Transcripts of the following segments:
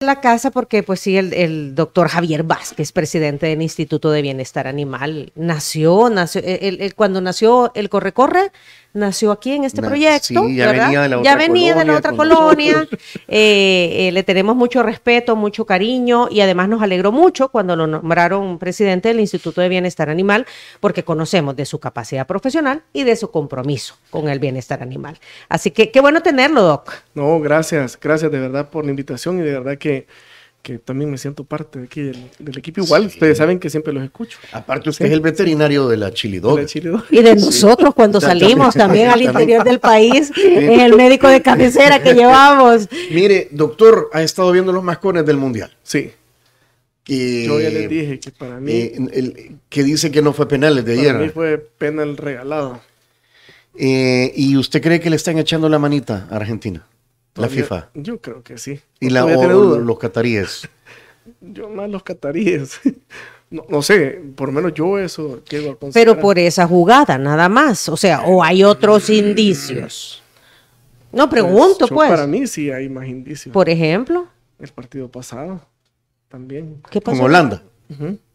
la casa porque pues sí, el, doctor Javier Vázquez, presidente del Instituto de Bienestar Animal, nació, nació, e, cuando nació el Corre Corre, nació aquí en este proyecto. ya venía de la otra, ya venía colonia, de la otra colonia. Eh, eh, le tenemos mucho respeto, mucho cariño y además nos alegró mucho cuando lo nombraron presidente del Instituto de Bienestar Animal porque conocemos de su capacidad profesional y de su compromiso con el bienestar animal. Así que qué bueno tenerlo, Doc. No, gracias, gracias de verdad por la invitación y de verdad que que también me siento parte de aquí del, equipo. Igual, ustedes saben que siempre los escucho. Aparte, usted es el veterinario de la Dog. Y de nosotros cuando salimos también al interior del país, es el médico de cabecera que llevamos. Mire, doctor, ha estado viendo los mascones del Mundial. Sí. Yo ya le dije que para mí... que dice que no fue penal de ayer. Para mí fue penal regalado. Eh, ¿Y usted cree que le están echando la manita a Argentina? la FIFA. Yo creo que sí. ¿Y la, los cataríes? yo más los cataríes. No, sé, por lo menos yo eso quiero Pero por esa jugada, nada más. O sea, o hay otros indicios. No pues, pregunto, pues. Para mí sí hay más indicios. Por ejemplo. El partido pasado también. ¿Qué pasó? Con Holanda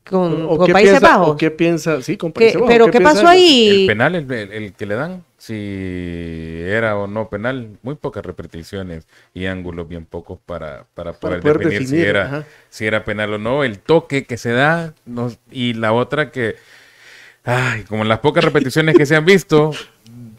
con, ¿qué piensa, ¿Qué piensa? Sí, con ¿Pero qué, pasó ahí? El penal, el, que le dan, si era o no penal, muy pocas repeticiones y ángulos bien pocos para, para, poder, definir, si, era, penal o no. El toque que se da y la otra que... Ay, como las pocas repeticiones que se han visto,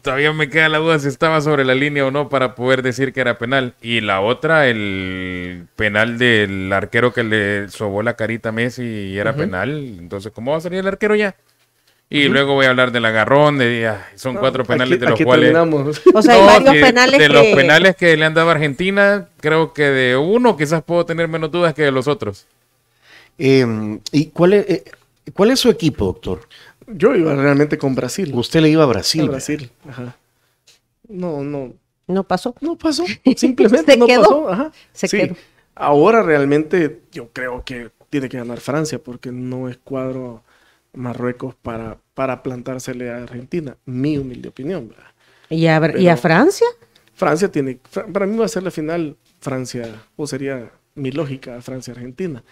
todavía me queda la duda si estaba sobre la línea o no para poder decir que era penal. Y la otra, el penal del arquero que le sobó la carita a Messi y era penal. Entonces, ¿cómo va a salir el arquero ya? Y luego voy a hablar del agarrón, de son cuatro penales de los cuales. O sea, De los penales que le han dado a Argentina, creo que de uno quizás puedo tener menos dudas que de los otros. Em, ¿Y cuál es, eh, cuál es su equipo, doctor? Yo iba realmente con Brasil. Usted le iba a Brasil. ajá. No, no. No pasó. No pasó. Simplemente no quedó. pasó. Ahora realmente yo creo que tiene que ganar Francia porque no es cuadro Marruecos para, para plantársele a Argentina. Mi humilde opinión. ¿Y a, Francia? Francia tiene. Para mí va a ser la final Francia, o sería mi lógica, Francia-Argentina.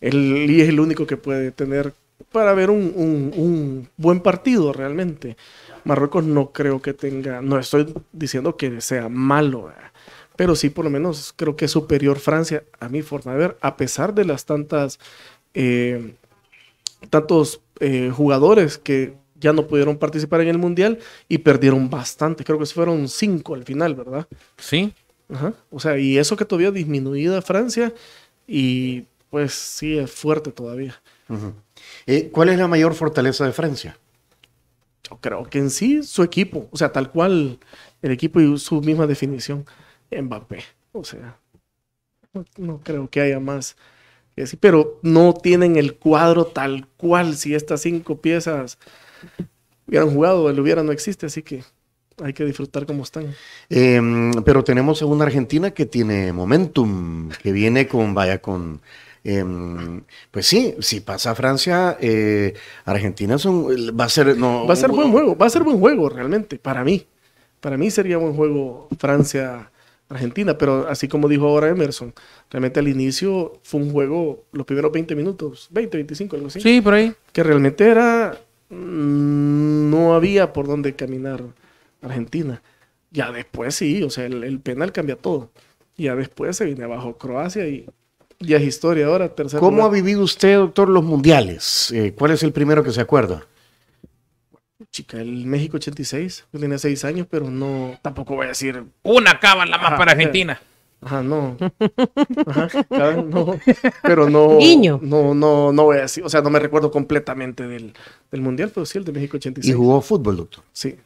Y es el único que puede tener para ver un, buen partido realmente. Marruecos no creo que tenga, no estoy diciendo que sea malo, pero sí por lo menos creo que es superior Francia a mi forma de ver, a pesar de las tantas, eh, tantos eh, jugadores que ya no pudieron participar en el Mundial y perdieron bastante, creo que fueron cinco al final, ¿verdad? Sí. O sea, y eso que todavía disminuida Francia y pues sí es fuerte todavía. Eh, ¿Cuál es la mayor fortaleza de Francia? Yo creo que en sí su equipo, o sea, tal cual el equipo y su misma definición, Mbappé. O sea, no, creo que haya más que decir, pero no tienen el cuadro tal cual si estas cinco piezas hubieran jugado, el hubiera no existe, así que hay que disfrutar como están. Em, pero tenemos a una Argentina que tiene momentum, que viene con, vaya, con Em, pues sí, si pasa Francia, eh, Argentina va a ser... No, va a ser buen juego, va a ser buen juego realmente, para mí. Para mí sería buen juego Francia. Argentina, pero así como dijo ahora Emerson, realmente al inicio fue un juego, los primeros 20 minutos, 20, 25, algo así. Sí, por ahí. Que realmente era, mm, no había por dónde caminar Argentina. Ya después sí, o sea, el, el penal cambia todo. Ya después se viene abajo Croacia y, ya es historia ahora, ¿Cómo ha vivido usted, doctor, los mundiales? Eh, ¿Cuál es el primero que se acuerda? Chica, el México 86. Yo tenía seis años, pero no. Tampoco voy a decir. Una la más para eh, Argentina. Ajá, no. Ajá, no. Pero no. Niño. No, no, no voy a decir. O sea, no me recuerdo completamente del, del Mundial, pero sí el de México 86. ¿Y jugó fútbol, doctor? Sí.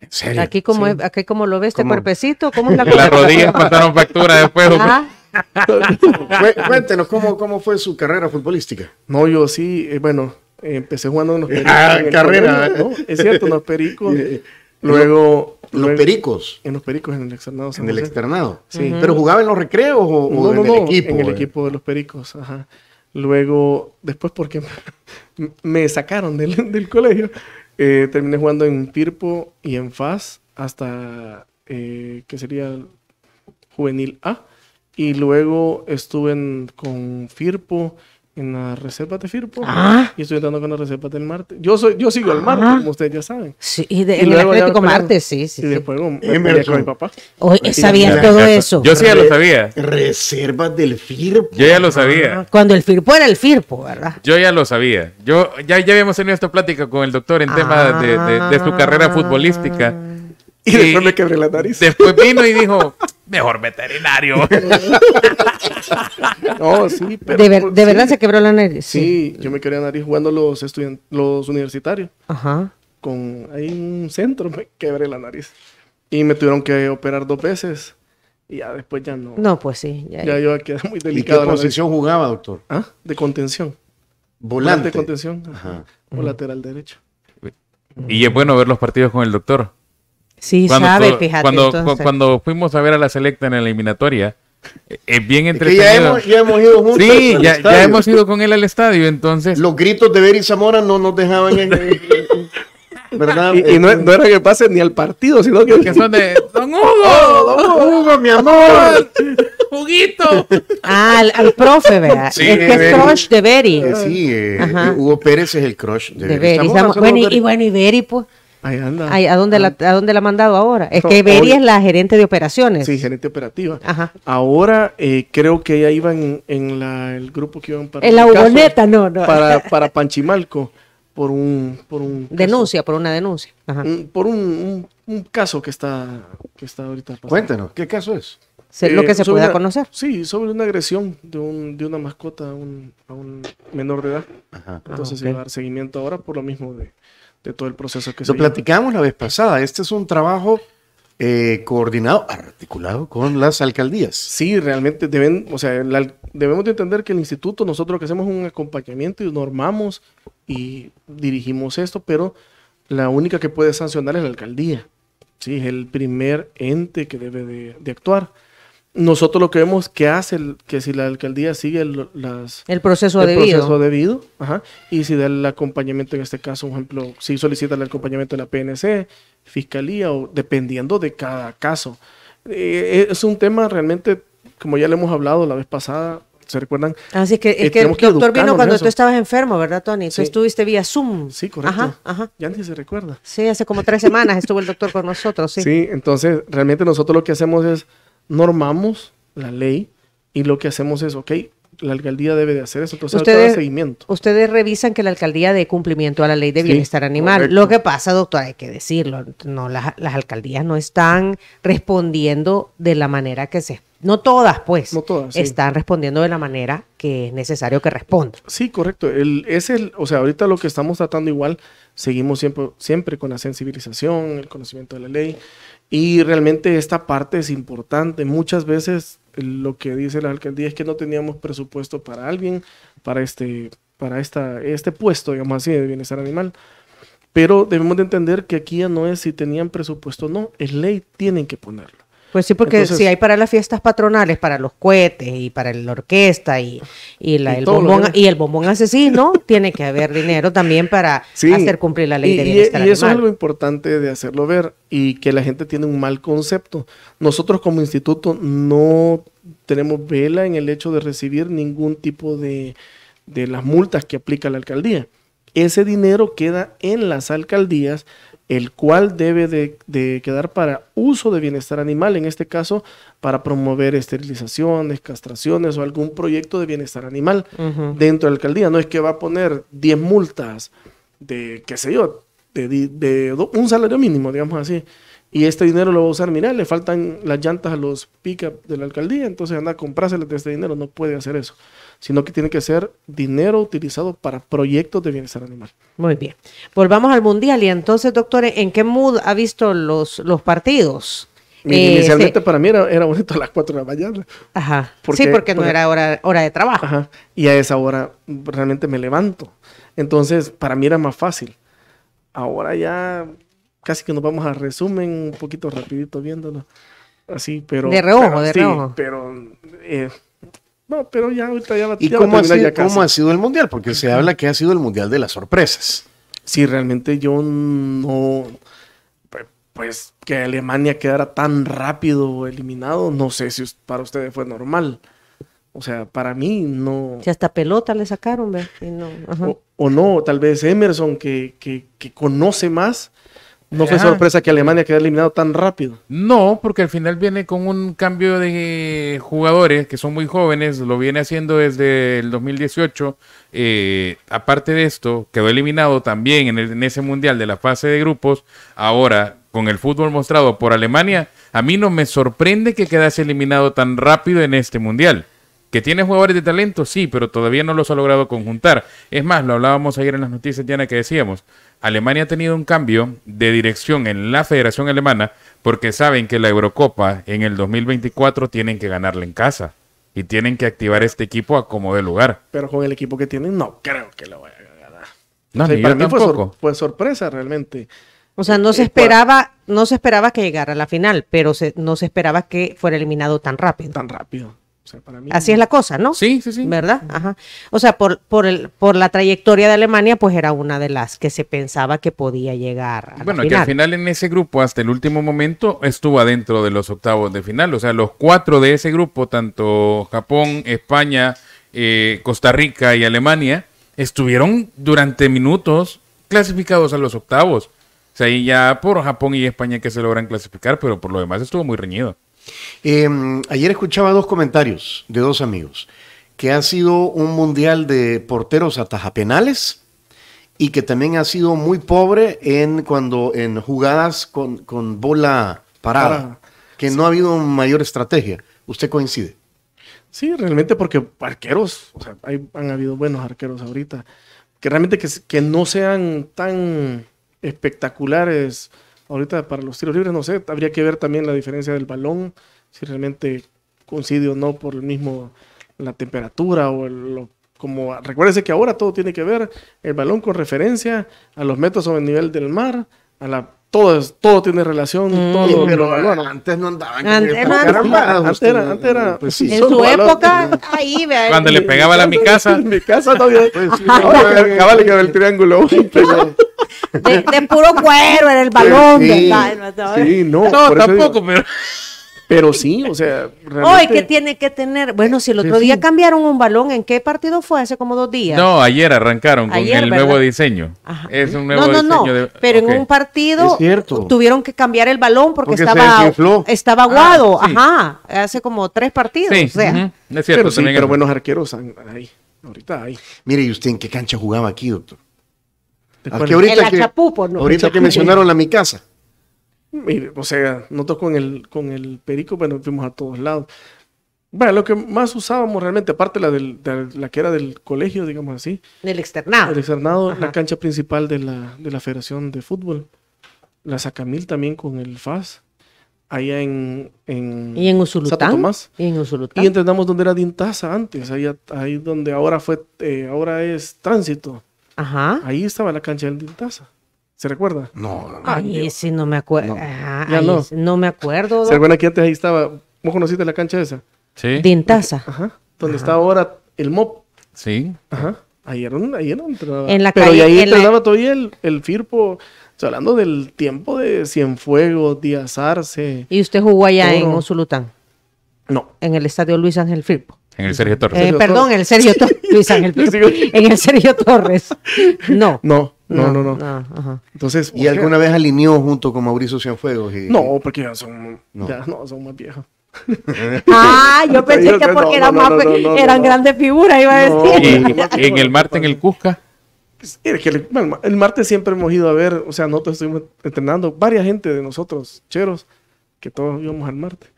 ¿En serio? Aquí como, aquí como lo ves, este cuerpecito, ¿cómo es la cosa? Las pasaron factura después. Ajá. Cuéntenos cómo, cómo fue su carrera futbolística. No, yo sí, eh, bueno, empecé jugando ah, en los pericos. Ah, carrera. ¿no? Es cierto, en los pericos. Eh, luego. Los pericos. En los pericos, en el externado. en el externado. Sí. Pero jugaba en los recreos o, en el equipo. En el equipo de los pericos, ajá. Luego, después porque me sacaron del, colegio, eh, terminé jugando en Pirpo y en Faz hasta que sería juvenil A. Y luego estuve en, con Firpo, en la reserva de Firpo. Ah. Y estoy entrando con la reserva del martes. Yo soy, yo sigo el Marte, ah. como ustedes ya saben. Sí, y, el Atlético Marte, sí, sí. Y después con eh, mi papá. Hoy, ¿Sabías todo eso? Yo sí ya lo sabía. Reservas del Firpo. Yo ya lo sabía. Ah, cuando el Firpo era el Firpo, ¿verdad? Yo ya lo sabía. Yo, ya, ya habíamos tenido esta plática con el doctor en tema de, de, de su carrera futbolística y, después quebré la nariz. Después vino y dijo, mejor veterinario. no, sí, pero. De, pues verdad se quebró la nariz. Sí, yo me quebré la nariz jugando los, los universitarios. Ajá. Con, ahí en un centro me quebré la nariz. Y me tuvieron que operar dos veces. Y ya después ya no. No, pues sí. Ya, ya yo quedé muy delicado. ¿Y qué posición jugaba, doctor? ¿Ah? De contención. Volante. Volante de contención. Ajá. O lateral derecho. Y es bueno ver los partidos con el doctor. Sí, sabe, fíjate. Cuando, cuando fuimos a ver a la selecta en la eliminatoria, eh, es bien entretenido. ya, hemos, ido juntos. Sí, ya, hemos ido con él al estadio, entonces. Los gritos de Beri Zamora no nos dejaban en. ¿verdad? Y, este, no, era que pase ni al partido, sino que, son de oh, Don Hugo, Don Hugo, mi amor, juguito Ah, al, profe, ¿verdad? es que es crush de Berry. Eh, sí, eh, Hugo Pérez es el crush de, de Berry. Bueno, y bueno, y Berry, pues. Ahí anda. Ah. ¿a, dónde la, ha mandado ahora? Es que Beria es la gerente de operaciones. Sí, gerente operativa. Ajá. Ahora eh, creo que ella iba en, el grupo que iban para... En la Uroneta, no, no. Para, para Panchimalco, por un... denuncia, por una denuncia. Ajá. por un, caso que está, que está ahorita pasando. Cuéntanos, ¿qué caso es? lo eh, que se pueda conocer. Sí, sobre una agresión de, un, de una mascota a un, menor de edad. Ajá. Entonces ah, va a dar seguimiento ahora por lo mismo de de todo el proceso que Lo platicamos la vez pasada. Este es un trabajo eh, coordinado, articulado con las alcaldías. Sí, realmente deben, o sea, debemos de entender que el instituto, nosotros que hacemos un acompañamiento y normamos y dirigimos esto, pero la única que puede sancionar es la alcaldía. Sí, es el primer ente que debe de actuar nosotros lo que vemos que hace, que si la alcaldía sigue el, las, el proceso el debido. Proceso debido y si da el acompañamiento, en este caso, por ejemplo, si solicita el acompañamiento de la PNC, fiscalía, o dependiendo de cada caso. Eh, es un tema realmente, como ya le hemos hablado la vez pasada, ¿se recuerdan? Así que, el eh, doctor vino cuando tú estabas enfermo, ¿verdad, Tony? Tú estuviste vía Zoom. Sí, correcto. Ajá, ajá. Ya ni se recuerda. Sí, hace como tres semanas estuvo el doctor con nosotros, sí. Sí, entonces realmente nosotros lo que hacemos es normamos la ley y lo que hacemos es, ok, la alcaldía debe de hacer eso, entonces ustedes, seguimiento. Ustedes revisan que la alcaldía dé cumplimiento a la ley de bienestar animal. Lo que pasa, doctora, hay que decirlo, no, las, las alcaldías no están respondiendo de la manera que se espera no todas, pues, no todas, están respondiendo de la manera que es necesario que respondan. Sí, correcto. es el, o sea, ahorita lo que estamos tratando igual, seguimos siempre, siempre con la sensibilización, el conocimiento de la ley, y realmente esta parte es importante. Muchas veces eh, lo que dice la alcaldía es que no teníamos presupuesto para alguien, para este, para esta, este puesto, digamos así, de bienestar animal. Pero debemos de entender que aquí ya no es si tenían presupuesto o no, es ley, tienen que ponerlo. Pues sí, porque si hay para las fiestas patronales, para los cohetes y para la orquesta y, y, el, bombón, asesino, tiene que haber dinero también para hacer cumplir la ley de bienestar Y, y eso es algo importante de hacerlo ver y que la gente tiene un mal concepto. Nosotros como instituto no tenemos vela en el hecho de recibir ningún tipo de, de las multas que aplica la alcaldía. Ese dinero queda en las alcaldías el cual debe de, quedar para uso de bienestar animal, en este caso para promover esterilizaciones, castraciones o algún proyecto de bienestar animal dentro de la alcaldía. No es que va a poner 10 multas de, qué sé yo, de, un salario mínimo, digamos así. Y este dinero lo va a usar, mira, le faltan las llantas a los pick-up de la alcaldía, entonces anda a comprárselas de este dinero, no puede hacer eso sino que tiene que ser dinero utilizado para proyectos de bienestar animal. Muy bien. Volvamos al Mundial y entonces, doctores, ¿en qué mood ha visto los, los partidos? Eh, inicialmente para mí era, bonito a las 4 de la mañana. Ajá. sí, porque no era hora, hora de trabajo. Ajá. Y a esa hora realmente me levanto. Entonces, para mí era más fácil. Ahora ya casi que nos vamos a resumen un poquito rapidito viéndolo. Así, pero... De reojo, de sí, Pero eh, no, pero ya ahorita ya va cómo, ha sido, cómo ha sido el mundial? Porque se habla que ha sido el mundial de las sorpresas. Si realmente yo no. Pues, pues que Alemania quedara tan rápido eliminado, no sé si para ustedes fue normal. O sea, para mí no. Si hasta pelota le sacaron, ¿ve? no, O, no, tal vez Emerson, que, que, que conoce más, no fue sorpresa que Alemania quede eliminado tan rápido. No, porque al final viene con un cambio de jugadores que son muy jóvenes, lo viene haciendo desde el 2018. Eh, aparte de esto, quedó eliminado también en, en, ese mundial de la fase de grupos. Ahora, con el fútbol mostrado por Alemania, a mí no me sorprende que quedase eliminado tan rápido en este mundial. Que tiene jugadores de talento, sí, pero todavía no los ha logrado conjuntar. Es más, lo hablábamos ayer en las noticias, Diana, que decíamos, Alemania ha tenido un cambio de dirección en la Federación Alemana porque saben que la Eurocopa en el 2024 tienen que ganarla en casa y tienen que activar este equipo a como de lugar. Pero con el equipo que tienen, no creo que lo vaya a ganar. No, para mí fue, sorpresa realmente. O sea, no eh, se eh, pues, esperaba, no se esperaba que llegara a la final, pero no se esperaba que fuera eliminado tan rápido. Tan rápido. Así es la cosa, ¿no? Sí, sí, sí. ¿Verdad? Ajá. O sea, por, el, por la trayectoria de Alemania, pues era una de las que se pensaba que podía llegar. A bueno, la final. que al final en ese grupo, hasta el último momento, estuvo adentro de los octavos de final. O sea, los cuatro de ese grupo, tanto Japón, España, eh, Costa Rica y Alemania, estuvieron durante minutos clasificados a los octavos. O sea, ahí ya por Japón y España que se logran clasificar, pero por lo demás estuvo muy reñido. Em, ayer escuchaba dos comentarios de dos amigos, que ha sido un mundial de porteros a tajapenales y que también ha sido muy pobre en, cuando, en jugadas con, con bola parada, que no ha habido mayor estrategia. ¿Usted coincide? Sí, realmente porque arqueros, o sea, han habido buenos arqueros ahorita, que realmente que no sean tan espectaculares Ahorita para los tiros libres, no sé, habría que ver también la diferencia del balón, si realmente coincide o no por el mismo, la temperatura o lo, como, recuérdense que ahora todo tiene que ver el balón con referencia a los metros sobre el nivel del mar, la todo, todo tiene relación. Mm. Todo, pero antes no andaban. Antes, era, antes, era, pues pues en su época, ahí, vea. Cuando le pegaba a mi casa. mi casa todavía. Pues, el triángulo. De, puro cuero era el balón. Sí, no, no tampoco, pero. Pero sí, o sea, realmente... Hoy que tiene que tener, bueno, si el otro día cambiaron un balón, ¿en qué partido fue? Hace como dos días. No, ayer arrancaron con el nuevo diseño. Es un nuevo no, no, No, pero en un partido tuvieron que cambiar el balón porque, estaba, estaba ah, aguado, ajá, hace como tres partidos, o sea. No Es cierto, pero, también buenos arqueros ahí, ahorita ahí. Mire, ¿y usted en qué cancha jugaba aquí, doctor? ahorita que, Ahorita que mencionaron la mi casa o sea, nosotros con el, con el perico, bueno, fuimos a todos lados. Bueno, lo que más usábamos realmente, aparte la, del, de la que era del colegio, digamos así. Del externado. El externado, la cancha principal de la, de la Federación de Fútbol. La Sacamil también con el FAS. Allá en, en, ¿Y en Usulután. Y en Usulután. Y entrenamos donde era Dintaza antes, ahí, ahí donde ahora fue, eh, ahora es tránsito. Ajá. Ahí estaba la cancha del Dintaza. ¿Se recuerda? No, no, no. Ay, sí, no me acuerdo. No. no. no. me acuerdo. ¿Se acuerdan que antes ahí estaba? ¿Vos conociste la cancha esa? Sí. Dentaza. Ajá. Donde está ahora el MOP. Sí. Ajá. Ahí era, un, ahí era En la Pero calle, ahí entrenaba todavía el, Firpo. hablando del tiempo de Cienfuegos, Díaz Arce. ¿Y usted jugó allá en Usulután? No. En el estadio Luis Ángel Firpo. En el Sergio Torres. perdón, en el Sergio Torres. Luis Ángel Firpo. en el Sergio Torres. No. No. No, no, no. Ah, Entonces, ¿Y alguna vez alineó junto con Mauricio Cianfuegos? no, porque ya son, Ya, no, son más viejos. ah, yo pensé que porque eran grandes figuras, iba a decir. en el Marte, en el Cusca. Pues, el, Marte siempre hemos ido a ver, o sea, nosotros estuvimos entrenando, varias gente de nosotros, cheros, que todos íbamos al Marte.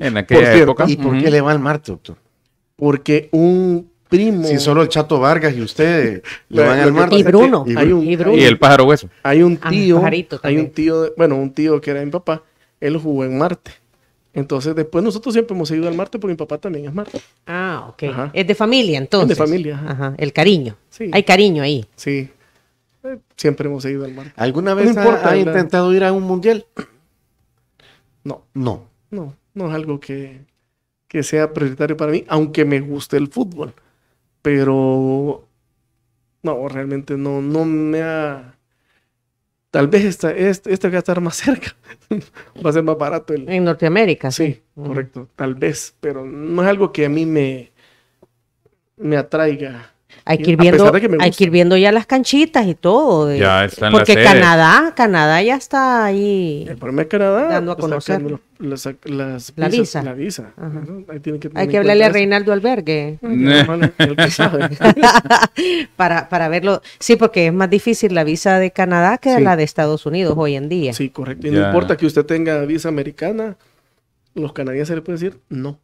En aquella época. ¿Y por qué le va al Marte, doctor? Porque un si solo el Chato Vargas y ustedes eh, le van al Marte. Y Bruno. Y, un y, el pájaro hueso. Hay un ah, tío, hay un tío, bueno, un tío que era mi papá, él jugó en Marte. Entonces, después nosotros siempre hemos ido al Marte porque mi papá también es Marte. Ah, ok. Es de familia, entonces. de familia. El cariño. Sí. Hay cariño ahí. Sí. Eh, siempre hemos ido al Marte. ¿Alguna vez ha, intentado ir a un mundial? No. No. No, no es algo que sea prioritario para mí, aunque me guste el fútbol pero no, realmente no, no me ha... Tal vez esta, este, este va a estar más cerca, va a ser más barato. El... En Norteamérica. Sí, correcto, tal vez, pero no es algo que a mí me, me atraiga hay que ir viendo, hay que ir ya las canchitas y todo. Eh, porque Canadá, Canadá ya está ahí. dando a conocer las, la, visa. hay que hablarle a Reinaldo Albergue. para, para verlo. Sí, porque es más difícil la visa de Canadá que la de Estados Unidos hoy en día. Sí, correcto. Y no importa que usted tenga visa americana, los canadienses le pueden decir no.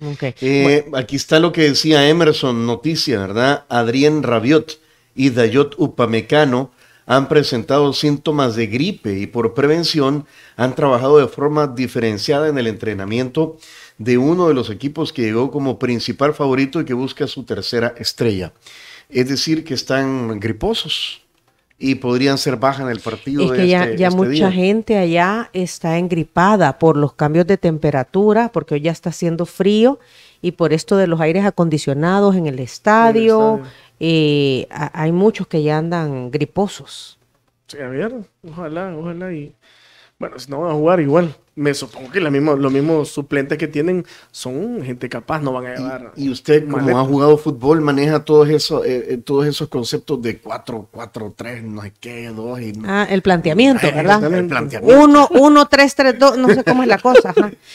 Eh, aquí está lo que decía Emerson, noticia, ¿verdad? Adrián Rabiot y Dayot Upamecano han presentado síntomas de gripe y por prevención han trabajado de forma diferenciada en el entrenamiento de uno de los equipos que llegó como principal favorito y que busca su tercera estrella. Es decir, que están griposos y podrían ser bajas en el partido. Es que ya, este, este mucha gente allá está engripada por los cambios de temperatura, porque hoy ya está haciendo frío y por esto de los aires acondicionados en el estadio. Eh, hay muchos que ya andan griposos. Sí, a ver, ojalá, ojalá y bueno, si no van a jugar igual me supongo que la mismo los mismos suplentes que tienen son gente capaz, no van a llevar. Y, usted, como ha jugado fútbol, maneja todos esos, eh, eh, todos esos conceptos de 4, 4, 3, no hay qué, 2 y. Ah, el planteamiento, ¿verdad? El, planteamiento. 1, 1, 3, 3, 2, no sé cómo es la cosa.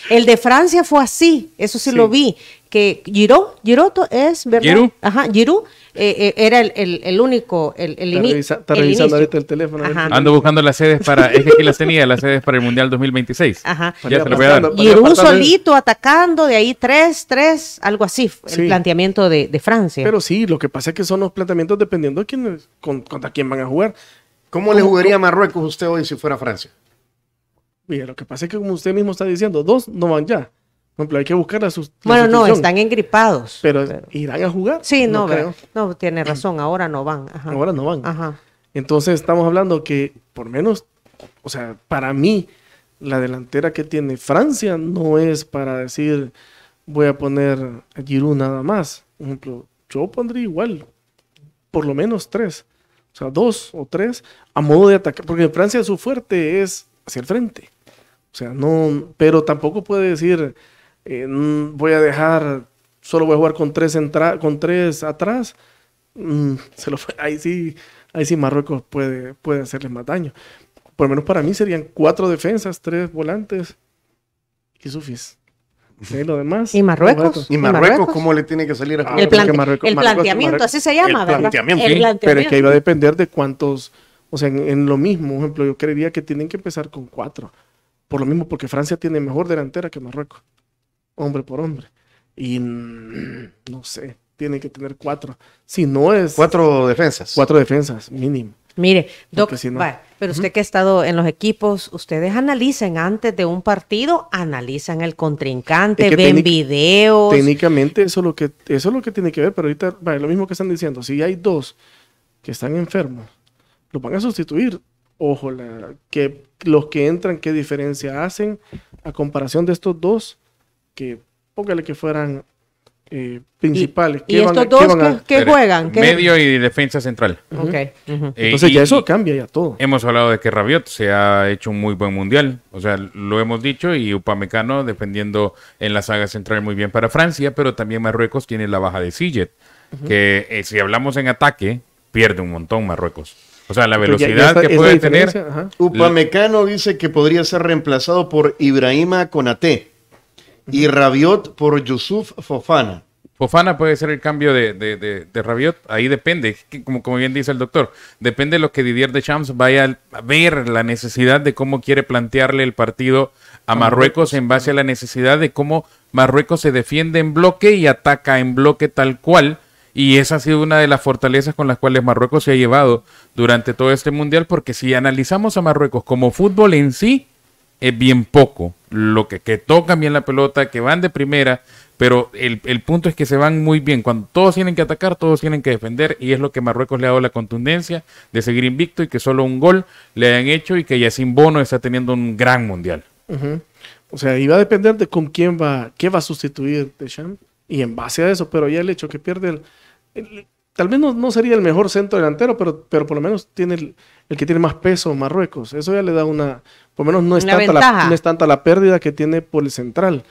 El de Francia fue así, eso sí. lo vi que Giró, Giroto es, ¿verdad? Ajá, Giru eh, eh, era el, único, el, el Está, revisando ahorita el teléfono. Ando buscando las sedes para, es que las tenía, las sedes para el Mundial 2026. Ajá. Ya solito atacando, de ahí tres tres algo así, el planteamiento de, Francia. Pero sí, lo que pasa es que son los planteamientos dependiendo de quién, contra quién van a jugar. ¿Cómo, le jugaría a Marruecos usted hoy si fuera Francia? Mira, lo que pasa es que como usted mismo está diciendo, dos no van ya. Por ejemplo, hay que buscar a sus... Bueno, no, están engripados. Pero, irán a jugar. Sí, no, no, no tiene razón, ahora no van. Ahora no van. Ajá. Entonces estamos hablando que, por menos, o sea, para mí, la delantera que tiene Francia no es para decir voy a poner a Giroud nada más. Por ejemplo, yo pondría igual, por lo menos tres. O sea, dos o tres a modo de atacar. Porque en Francia su fuerte es hacia el frente. O sea, no, pero tampoco puede decir eh, mm, voy a dejar, solo voy a jugar con tres, con tres atrás, mm, se lo ahí sí, ahí sí Marruecos puede, puede hacerles más daño. Por lo menos para mí serían cuatro defensas, tres volantes y sufis. y lo demás. ¿Y Marruecos? ¿Y Marruecos cómo le tiene que salir a ah, el, Marruecos, el planteamiento, así se llama, el ¿verdad? Planteamiento, Pero es que iba a depender de cuántos, o sea, en, en, lo mismo, ejemplo, yo creería que tienen que empezar con cuatro. Por lo mismo, porque Francia tiene mejor delantera que Marruecos hombre por hombre. Y mm, no sé, tiene que tener cuatro. Si no es. Cuatro defensas. Cuatro defensas, mínimo. Mire, doctor pero usted que ha estado en los equipos, ustedes analicen antes de un partido, analizan el contrincante, ven videos. Técnicamente eso es lo que eso es lo que tiene que ver, pero ahorita vale, lo mismo que están diciendo, si hay dos que están enfermos, los van a sustituir. Ojo, que los que entran, qué diferencia hacen a comparación de estos dos que póngale que fueran eh, principales. ¿Y, estos dos que juegan? Medio y defensa central. okay. Eh, Entonces ya eso cambia ya todo. Hemos hablado de que Rabiot se ha hecho un muy buen mundial, o sea, lo hemos dicho, y Upamecano defendiendo en la saga central muy bien para Francia, pero también Marruecos tiene la baja de Sillet, que eh, si hablamos en ataque, pierde un montón Marruecos. O sea, la velocidad que puede tener. Upamecano dice que podría ser reemplazado por Ibrahima Conate y Rabiot por Yusuf Fofana. Fofana puede ser el cambio de, Rabiot, ahí depende, como, como, bien dice el doctor, depende de lo que Didier Deschamps vaya a ver la necesidad de cómo quiere plantearle el partido a Marruecos en base a la necesidad de cómo Marruecos se defiende en bloque y ataca en bloque tal cual. Y esa ha sido una de las fortalezas con las cuales Marruecos se ha llevado durante todo este mundial, porque si analizamos a Marruecos como fútbol en sí, es bien poco lo que, que tocan bien la pelota, que van de primera, pero el, punto es que se van muy bien. Cuando todos tienen que atacar, todos tienen que defender, y es lo que Marruecos le ha dado la contundencia de seguir invicto y que solo un gol le hayan hecho y que sin Bono está teniendo un gran mundial. O sea, iba a depender de con quién va, qué va a sustituir Deschamps, y en base a eso, pero ya el hecho que pierde el tal vez no, sería el mejor centro delantero, pero, pero por lo menos tiene el, que tiene más peso Marruecos. Eso ya le da una, por lo menos no es, tanta la, pérdida que tiene por el central.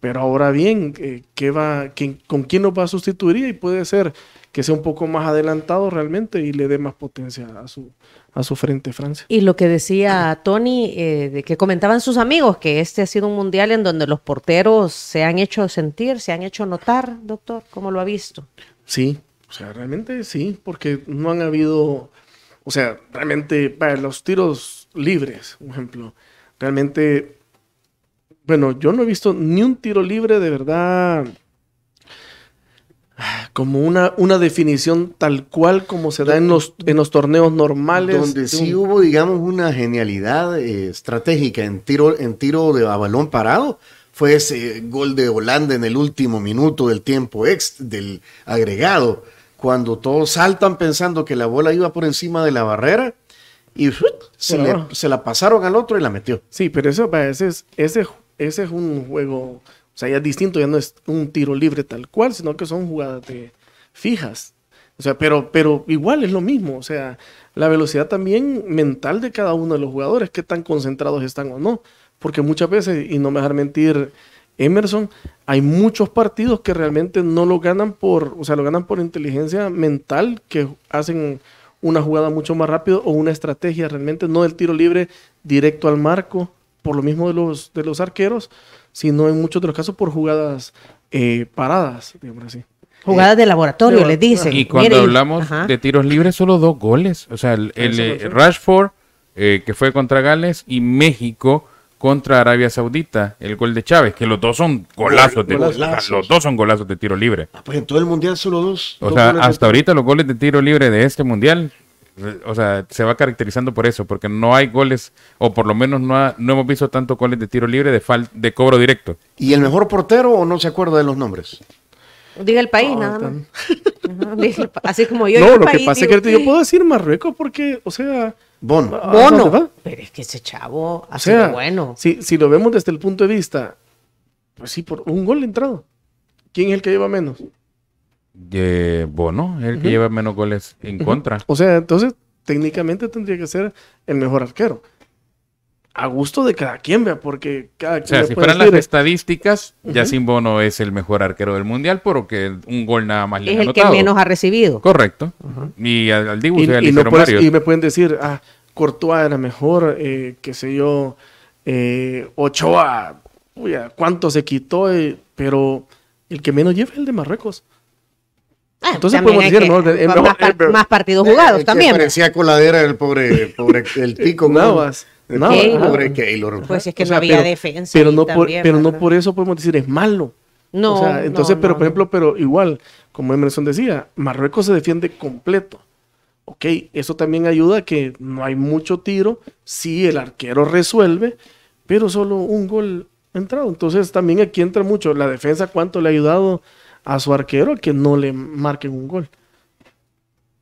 Pero ahora bien, eh, va, ¿con quién nos va a sustituir? Y puede ser que sea un poco más adelantado realmente y le dé más potencia a su, a su frente Francia. Y lo que decía Tony, eh, de que comentaban sus amigos, que este ha sido un mundial en donde los porteros se han hecho sentir, se han hecho notar, doctor, ¿cómo lo ha visto? Sí, o sea, realmente sí, porque no han habido, o sea, realmente para los tiros libres, por ejemplo, realmente, bueno, yo no he visto ni un tiro libre de verdad ah, como una, una definición tal cual como se da en los, en los torneos normales. Donde sí hubo, digamos, una genialidad eh, estratégica en tiro, en tiro de a balón parado. Fue ese gol de Holanda en el último minuto del tiempo ex, del agregado cuando todos saltan pensando que la bola iba por encima de la barrera y se, la pasaron al otro y la metió. Sí, pero eso ese es, ese, ese es un juego, o sea, ya es distinto, ya no es un tiro libre tal cual, sino que son jugadas fijas. O sea, pero, pero igual es lo mismo, o sea, la velocidad también mental de cada uno de los jugadores, qué tan concentrados están o no, porque muchas veces, y no me dejar mentir, Emerson, hay muchos partidos que realmente no lo ganan por, o sea, lo ganan por inteligencia mental, que hacen una jugada mucho más rápido o una estrategia realmente, no del tiro libre directo al marco, por lo mismo de los, de los arqueros, sino en muchos de los casos por jugadas eh, paradas, digamos así. Jugadas eh, de laboratorio, le les dicen. Y cuando hablamos de tiros libres, solo dos goles. O sea, el, eh, Rashford, que fue contra Gales, y México, contra Arabia Saudita, el gol de Chávez, que los dos son golazos, de, los dos son golazos de tiro libre. Ah, pues en todo el mundial solo dos. O sea, hasta ahorita los goles de tiro libre de este mundial, o sea, se va caracterizando por eso, porque no hay goles, o por lo menos no, no hemos visto tantos goles de tiro libre de, fal de cobro directo. ¿Y el mejor portero o no se acuerda de los nombres? Diga el país, nada así como yo. No, lo que pasa es que yo puedo decir Marruecos porque, o sea. Bono. bono. Pero es que ese chavo bueno. Si, lo vemos desde el punto de vista, pues sí, por un gol entrado. ¿Quién es el que lleva menos? Eh, bono, el que lleva menos goles en contra. O sea, entonces técnicamente tendría que ser el mejor arquero a gusto de cada quien, vea, porque cada quien. O sea, si fueran las estadísticas, uh -huh. es el mejor arquero del mundial porque un gol nada más le Es el que menos ha recibido. Correcto. Y al, dibujo y, y, y me pueden decir, ah, Courtois era mejor, eh, qué sé yo, eh, Ochoa, uy, cuánto se quitó, eh, pero el que menos lleva es el de Marruecos. Ah, Entonces podemos decir, ¿no? Eh, más, partidos jugados también. Parecía coladera el pobre, pobre el tico. Navas. No, pobre Pues es que no había defensa. Pero, no, por, eso podemos decir es malo. No. O sea, entonces, pero por ejemplo, pero igual, como Emerson decía, Marruecos se defiende completo. Ok, eso también ayuda a que no hay mucho tiro. Sí, el arquero resuelve, pero solo un gol entrado. Entonces, también aquí entra mucho la defensa, cuánto le ha ayudado a su arquero que no le marquen un gol.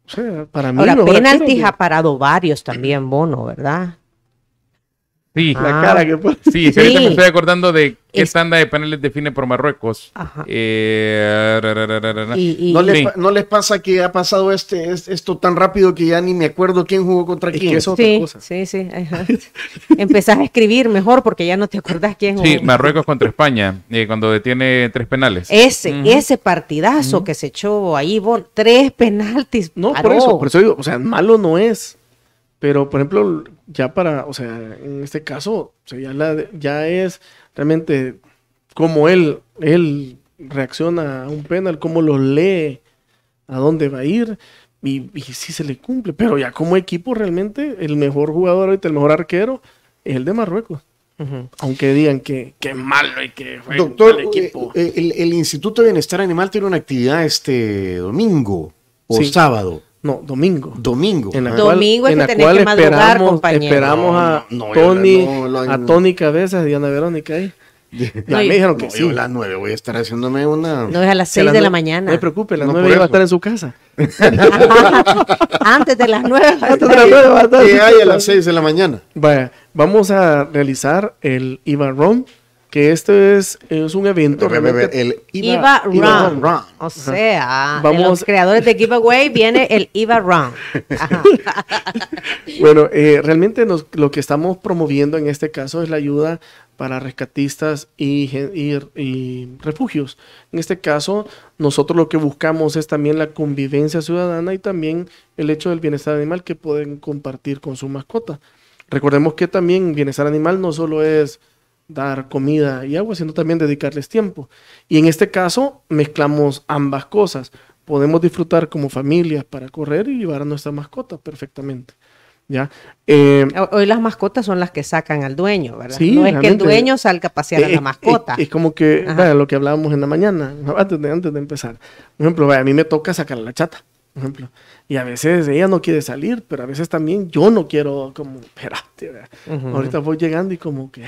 O sea, para mí. Ahora, penaltis ha parado varios también, Bono, ¿verdad? Sí. La ah. cara que Sí, ahorita me estoy acordando de qué estándar de penales define por Marruecos. ¿No, les, pasa que ha pasado este, esto tan rápido que ya ni me acuerdo quién jugó contra quién? Es es otra cosa. sí, sí, Empezás a escribir mejor porque ya no te acordás quién jugó. Sí, Marruecos contra España, eh, cuando detiene tres penales. Ese, ese partidazo que se echó ahí, bon, tres penaltis. No, por eso, por eso digo, o sea, malo no es. Pero, por ejemplo, ya para, o sea, en este caso, ya, es realmente cómo él, él reacciona a un penal, cómo lo lee, a dónde va a ir, y, si se le cumple. Pero ya como equipo, realmente, el mejor jugador ahorita, el mejor arquero, es el de Marruecos. Aunque digan que, que, malo y que fue Doctor, equipo. Eh, eh, el, el, Instituto de Bienestar Animal tiene una actividad este domingo o sábado. No, domingo. Domingo. En ah. domingo es que cual que madrugar, compañero. Esperamos a Tony, a Tony Cabezas, a Diana Verónica ahí. La me dijeron que sí. a las 9 voy a estar haciéndome una. No, es a las 6 de la mañana. No te preocupe, a las 9 va a estar en su casa. Antes de las 9. Antes de las 9 va a estar. ¿Qué hay a las 6 de la mañana? Vaya, vamos a realizar el Ivan Rom que este es, es un evento el IVA, Run. O sea, los creadores de Giveaway viene el IVA Run. bueno, eh, realmente lo que estamos promoviendo en este caso es la ayuda para rescatistas y, y, y, refugios. En este caso, nosotros lo que buscamos es también la convivencia ciudadana y también el hecho del bienestar animal que pueden compartir con su mascota. Recordemos que también bienestar animal no solo es dar comida y agua, sino también dedicarles tiempo. Y en este caso mezclamos ambas cosas. Podemos disfrutar como familia para correr y llevar a nuestra mascota perfectamente. ¿ya? Eh, ah, hoy las mascotas son las que sacan al dueño, ¿verdad? no es que el dueño salga a pasear a la eh, eh, mascota. Es, como que, vaya, lo que hablábamos en la mañana, antes de, antes de empezar. Por ejemplo, vaya, a mí me toca sacar a la chata, por ejemplo. Y a veces ella no quiere salir, pero a veces también yo no quiero, como, espérate, ahorita voy llegando y como que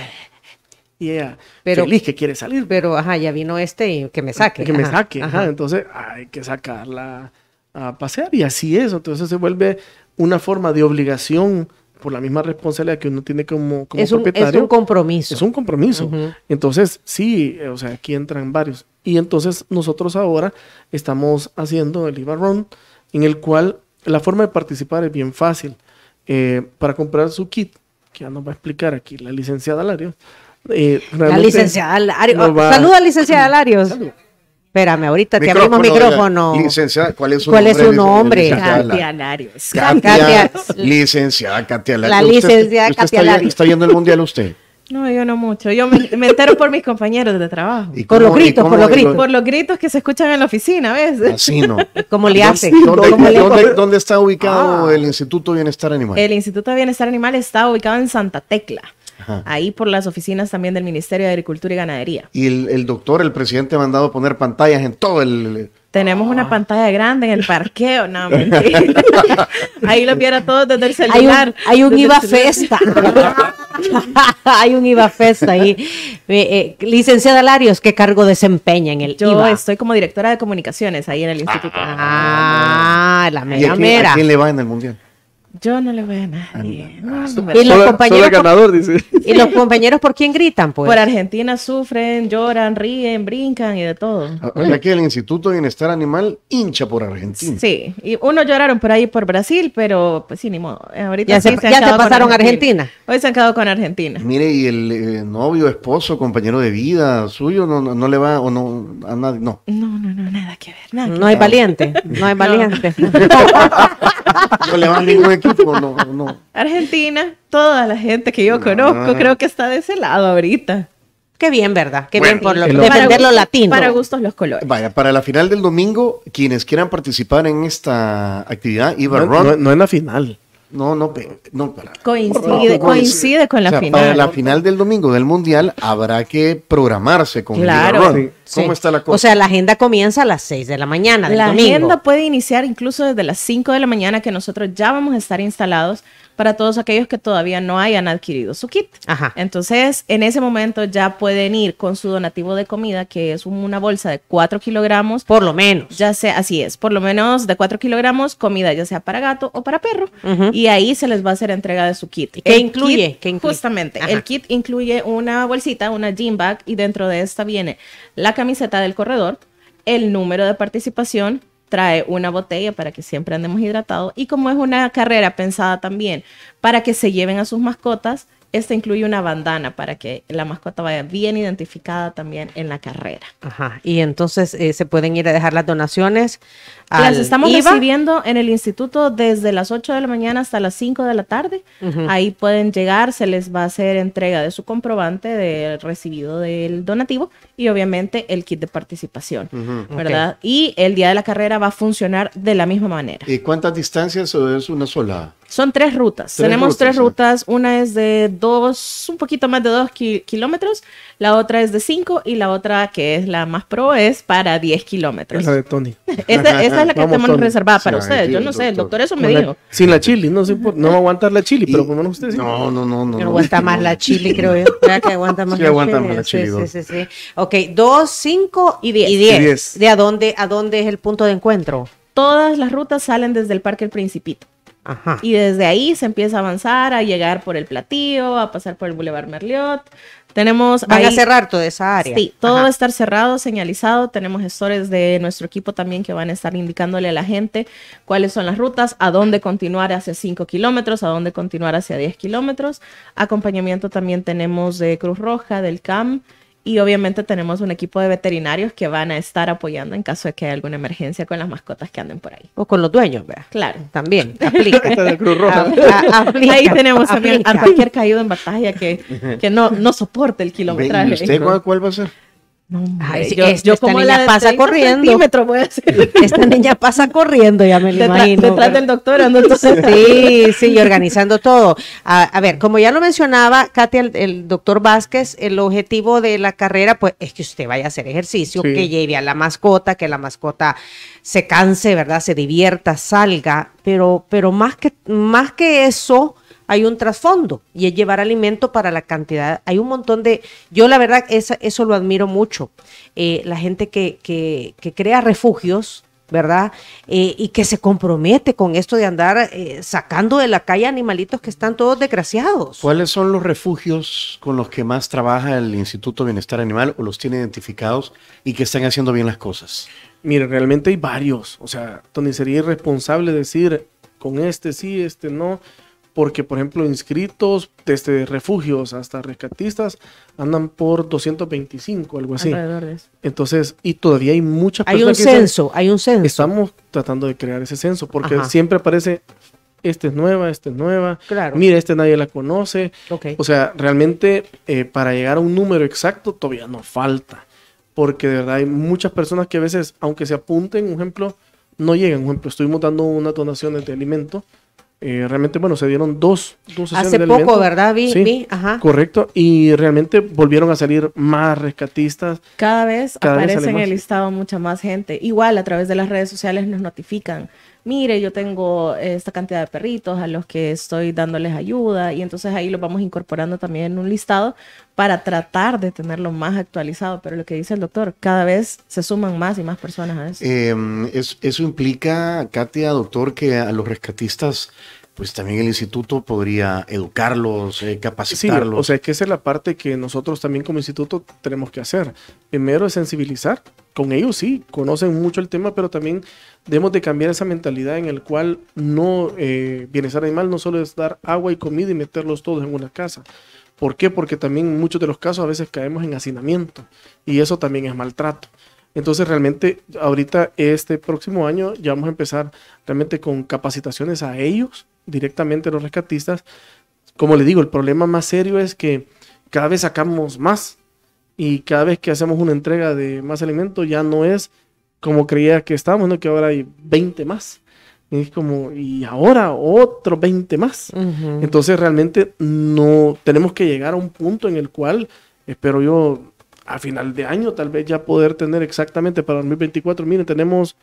y ella pero, feliz que quiere salir. Pero, ajá, ya vino este y que me saque. Que me saque, ajá. Entonces hay que sacarla a pasear y así es. Entonces se vuelve una forma de obligación por la misma responsabilidad que uno tiene como, como propietario. Es un compromiso. Es un compromiso. Entonces, sí, eh, o sea, aquí entran varios. Y entonces nosotros ahora estamos haciendo el IVA en el cual la forma de participar es bien fácil. Eh, para comprar su kit, que ya nos va a explicar aquí la licenciada Larios eh, la licenciada Larios. No Saluda, licenciada Larios. Espérame, ahorita te abrimos micrófono. Licenciada, ¿cuál es su ¿Cuál nombre? Es su nombre? Katia Larios. licenciada Katia Larios. La licenciada ¿Está yendo el mundial usted? No, yo no mucho. Yo me, entero por mis compañeros de trabajo. por los gritos, por los gritos. que se escuchan en la oficina, ¿ves? Así no. ¿Cómo le hace? ¿Dónde, ¿dónde, está ubicado ah. el Instituto de Bienestar Animal? El Instituto de Bienestar Animal está ubicado en Santa Tecla ahí por las oficinas también del Ministerio de Agricultura y Ganadería. Y el, doctor, el presidente, ha mandado poner pantallas en todo el... Tenemos una ah. pantalla grande en el parqueo, no, mentira. Ahí lo viera todos desde el celular. Hay un, hay IVA Festa. hay un IVA Festa ahí. Eh, eh, licenciada Larios, ¿qué cargo desempeña en el Yo estoy como directora de comunicaciones ahí en el instituto. Ah, la mera ah, mera. quién le va en el mundial? Yo no le voy a nadie. Ah, ¿Y, los compañeros ganador, por... dice. ¿Y los compañeros por quién gritan? Pues? Por Argentina sufren, lloran, ríen, brincan y de todo. Ah, aquí que el Instituto de Bienestar Animal hincha por Argentina. Sí, y unos lloraron por ahí por Brasil, pero pues sí, ni modo. Eh, ahorita ya se, pasaron a Argentina. Hoy se han quedado con Argentina. Mire, y el eh, novio, esposo, compañero de vida suyo, no, no, le va o no a nadie, no. No, no, no, nada que ver. Nada no hay valiente, no hay valiente. no le van ningún equipo, no, no. Argentina, toda la gente que yo conozco creo que está de ese lado ahorita. Qué bien, ¿verdad? Qué bien por lo, defender lo latino. Para gustos los colores. Vaya, para la final del domingo, quienes quieran participar en esta actividad, Iba no, no, no, en la final. No, no, no. coincide, coincide con la final. Para la final del domingo del Mundial habrá que programarse con claro. ¿Cómo está la cosa? O sea, la agenda comienza a las 6 de la mañana. Del la agenda puede iniciar incluso desde las 5 de la mañana que nosotros ya vamos a estar instalados para todos aquellos que todavía no hayan adquirido su kit. Ajá. Entonces, en ese momento ya pueden ir con su donativo de comida, que es una bolsa de 4 kilogramos. Por lo menos. Ya sea, así es, por lo menos de 4 kilogramos comida, ya sea para gato o para perro. Y ahí se les va a hacer entrega de su kit. ¿Qué incluye? Justamente, el kit incluye una bolsita, una gym bag, y dentro de esta viene la camiseta del corredor, el número de participación, trae una botella para que siempre andemos hidratados y como es una carrera pensada también para que se lleven a sus mascotas, esta incluye una bandana para que la mascota vaya bien identificada también en la carrera. Ajá. Y entonces eh, se pueden ir a dejar las donaciones las estamos recibiendo en el instituto desde las 8 de la mañana hasta las 5 de la tarde. Ahí pueden llegar, se les va a hacer entrega de su comprobante del recibido del donativo y obviamente el kit de participación, ¿verdad? Y el día de la carrera va a funcionar de la misma manera. ¿Y cuántas distancias o es una sola? Son tres rutas. Tenemos tres rutas. Una es de dos, un poquito más de dos kilómetros. La otra es de cinco y la otra, que es la más pro, es para 10 kilómetros. Es la de Tony. es la que tenemos reservada para ustedes. Yo no sé, el doctor eso me dijo. sin la chili, no, sé, no va a aguantar la chili, pero como no usted sí. No, no, no. no, aguanta más la chili, creo yo. que aguanta más, sí, la, aguanta chili. más la chili. Sí, sí, sí, Ok, dos, cinco y diez. Y ¿De a dónde, a dónde es el punto de encuentro? Todas las rutas salen desde el Parque El Principito. Ajá. Y desde ahí se empieza a avanzar, a llegar por el Platío, a pasar por el Boulevard Merliot, tenemos Van a cerrar toda esa área. Sí, todo va a estar cerrado, señalizado. Tenemos gestores de nuestro equipo también que van a estar indicándole a la gente cuáles son las rutas, a dónde continuar hacia 5 kilómetros, a dónde continuar hacia 10 kilómetros. Acompañamiento también tenemos de Cruz Roja, del CAM, y obviamente tenemos un equipo de veterinarios que van a estar apoyando en caso de que haya alguna emergencia con las mascotas que anden por ahí. O con los dueños, vea. Claro. También. Aplica. Y ahí tenemos a cualquier caído en batalla que, que no, no soporte el kilometraje. usted cuál va a ser? No, yo, como niña la pasa corriendo. Esta niña pasa corriendo, ya me lo imagino. Detrás del doctor, entonces. sí, sí, organizando todo. A, ver, como ya lo mencionaba Katia, el, doctor Vázquez, el objetivo de la carrera, pues es que usted vaya a hacer ejercicio, que lleve a la mascota, que la mascota se canse, ¿verdad? Se divierta, salga, pero, pero más, que, más que eso hay un trasfondo y es llevar alimento para la cantidad. Hay un montón de, yo la verdad eso, lo admiro mucho, eh, la gente que, crea refugios. ¿Verdad? Eh, y que se compromete con esto de andar eh, sacando de la calle animalitos que están todos desgraciados. ¿Cuáles son los refugios con los que más trabaja el Instituto Bienestar Animal o los tiene identificados y que están haciendo bien las cosas? Mire, realmente hay varios. O sea, Tony, sería irresponsable decir con este sí, este no porque por ejemplo inscritos desde refugios hasta rescatistas andan por 225, algo así. Entonces, y todavía hay muchas personas. Hay un censo, hay un censo. Estamos tratando de crear ese censo porque siempre aparece, este es nueva, este es nueva, claro. mira, este nadie la conoce. O sea, realmente eh, para llegar a un número exacto todavía nos falta. Porque de verdad hay muchas personas que a veces, aunque se apunten, un ejemplo, no llegan. Un ejemplo, estuvimos dando una donación de alimento eh, realmente, bueno, se dieron dos, dos Hace poco, ¿verdad? Vi, vi, ajá. Correcto, y realmente volvieron a salir más rescatistas. Cada vez aparece en el listado mucha más gente. Igual, a través de las redes sociales nos notifican mire, yo tengo esta cantidad de perritos a los que estoy dándoles ayuda y entonces ahí los vamos incorporando también en un listado para tratar de tenerlo más actualizado. Pero lo que dice el doctor, cada vez se suman más y más personas a eso. Em, eso, implica, Katia, doctor, que a los rescatistas... Pues también el instituto podría educarlos, eh, capacitarlos. o sea, que esa es la parte que nosotros también como instituto tenemos que hacer. Primero es sensibilizar con ellos sí, conocen mucho el tema, pero también debemos de cambiar esa mentalidad en el cual no eh, bienestar animal no solo es dar agua y comida y meterlos todos en una casa. ¿Por qué? Porque también en muchos de los casos a veces caemos en hacinamiento y eso también es maltrato. Entonces realmente ahorita este próximo año ya vamos a empezar realmente con capacitaciones a ellos, directamente los rescatistas. Como le digo, el problema más serio es que cada vez sacamos más y cada vez que hacemos una entrega de más alimentos ya no es como creía que estábamos, ¿no? Que ahora hay 20 más. Y es como, y ahora otro 20 más. Entonces realmente no tenemos que llegar a un punto en el cual, espero yo, a final de año tal vez ya poder tener exactamente para 2024, miren, tenemos,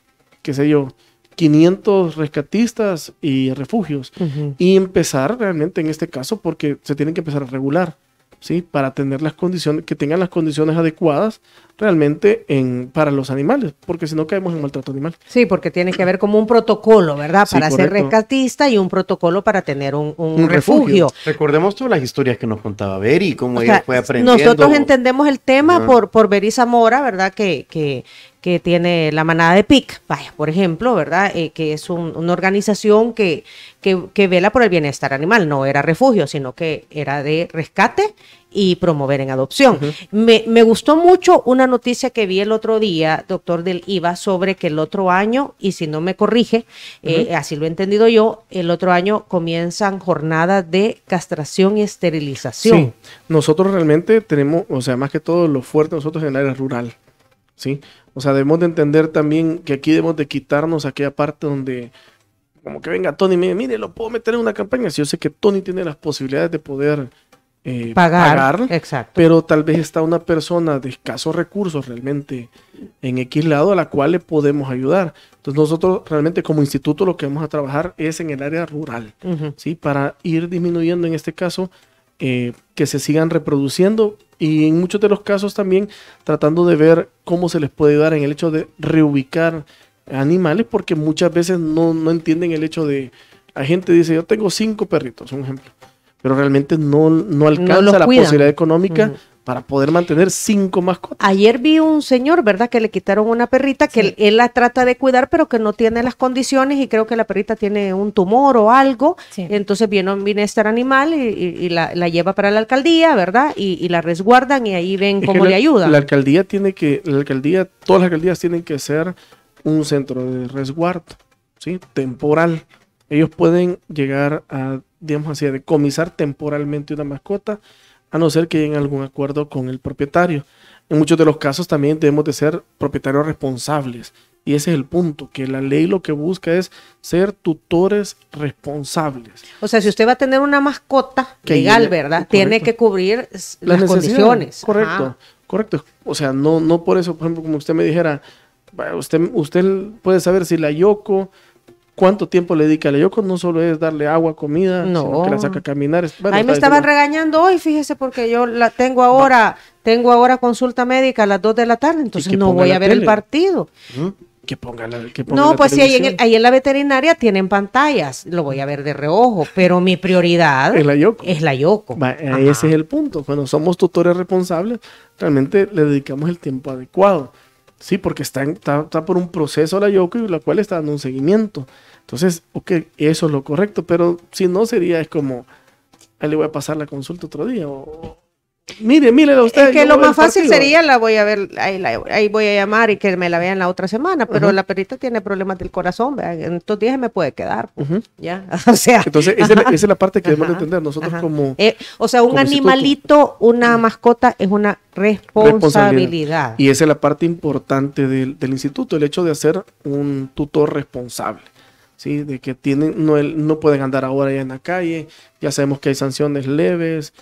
qué sé yo, 500 rescatistas y refugios. Y empezar realmente en este caso porque se tienen que empezar a regular. ¿sí? para tener las condiciones, que tengan las condiciones adecuadas realmente en, para los animales, porque si no caemos en maltrato animal. Sí, porque tiene que haber como un protocolo, ¿verdad? para ser rescatista y un protocolo para tener un, refugio. Recordemos todas las historias que nos contaba Beri, cómo ella fue aprendiendo. Nosotros entendemos el tema por, por Beri Zamora, ¿verdad? Que, que, que tiene la manada de PIC, vaya, por ejemplo, ¿verdad? Eh, que es una organización que, que, vela por el bienestar animal, no era refugio, sino que era de rescate y promover en adopción. me, gustó mucho una noticia que vi el otro día, doctor del IVA, sobre que el otro año, y si no me corrige, eh, así lo he entendido yo, el otro año comienzan jornadas de castración y esterilización. Sí, nosotros realmente tenemos, o sea, más que todo lo fuerte nosotros en el área rural o sea, debemos de entender también que aquí debemos de quitarnos aquella parte donde como que venga Tony y me mire, lo puedo meter en una campaña. Si yo sé que Tony tiene las posibilidades de poder eh, pagar, exacto. pero tal vez está una persona de escasos recursos realmente en X lado a la cual le podemos ayudar. Entonces nosotros realmente como instituto lo que vamos a trabajar es en el área rural, ¿sí? Para ir disminuyendo en este caso eh, que se sigan reproduciendo y en muchos de los casos también tratando de ver cómo se les puede dar en el hecho de reubicar animales porque muchas veces no, no entienden el hecho de, la gente dice yo tengo cinco perritos, un ejemplo, pero realmente no, no alcanza la posibilidad económica para poder mantener cinco mascotas. Ayer vi un señor, ¿verdad? Que le quitaron una perrita que él, la trata de cuidar, pero que no tiene las condiciones y creo que la perrita tiene un tumor o algo. Entonces viene, un este animal y, la, lleva para la alcaldía, ¿verdad? Y, la resguardan y ahí ven cómo le ayuda. La alcaldía tiene que, la alcaldía, todas las alcaldías tienen que ser un centro de resguardo, ¿sí? Temporal. Ellos pueden llegar a, digamos así, a decomisar temporalmente una mascota a no ser que haya algún acuerdo con el propietario. En muchos de los casos también debemos de ser propietarios responsables. Y ese es el punto, que la ley lo que busca es ser tutores responsables. O sea, si usted va a tener una mascota legal, ¿verdad? Tiene que cubrir las, condiciones. Correcto, correcto. O sea, no, no por eso, por ejemplo, como usted me dijera, usted, usted puede saber si la Yoko cuánto tiempo le dedica a la Yoko, no solo es darle agua, comida, que la saca a caminar. Ahí me estaban regañando hoy, fíjese, porque yo la tengo ahora, tengo ahora consulta médica a las 2 de la tarde, entonces no voy a ver el partido. ¿Mm? Que ponga la, no, pues sí, ahí en, la veterinaria tienen pantallas, lo voy a ver de reojo, pero mi prioridad es la Yoko. Es ese es el punto. Cuando somos tutores responsables, realmente le dedicamos el tiempo adecuado. Sí, porque está, está, por un proceso la Yoko y la cual está dando un seguimiento. Entonces, ok, eso es lo correcto, pero si no sería es como, ahí le voy a pasar la consulta otro día o, Mire, mire usted. que lo más fácil sería, la voy a ver, ahí, voy a llamar y que me la vean la otra semana, pero la perrita tiene problemas del corazón, en estos días me puede quedar, pues, ya, o sea. Entonces, esa, es la parte que debemos entender, nosotros como... Eh, o sea, un animalito, una mascota es una responsabilidad. Y esa es la parte importante del, instituto, el hecho de hacer un tutor responsable. ¿Sí? De que tienen, no, no pueden andar ahora ya en la calle, ya sabemos que hay sanciones leves,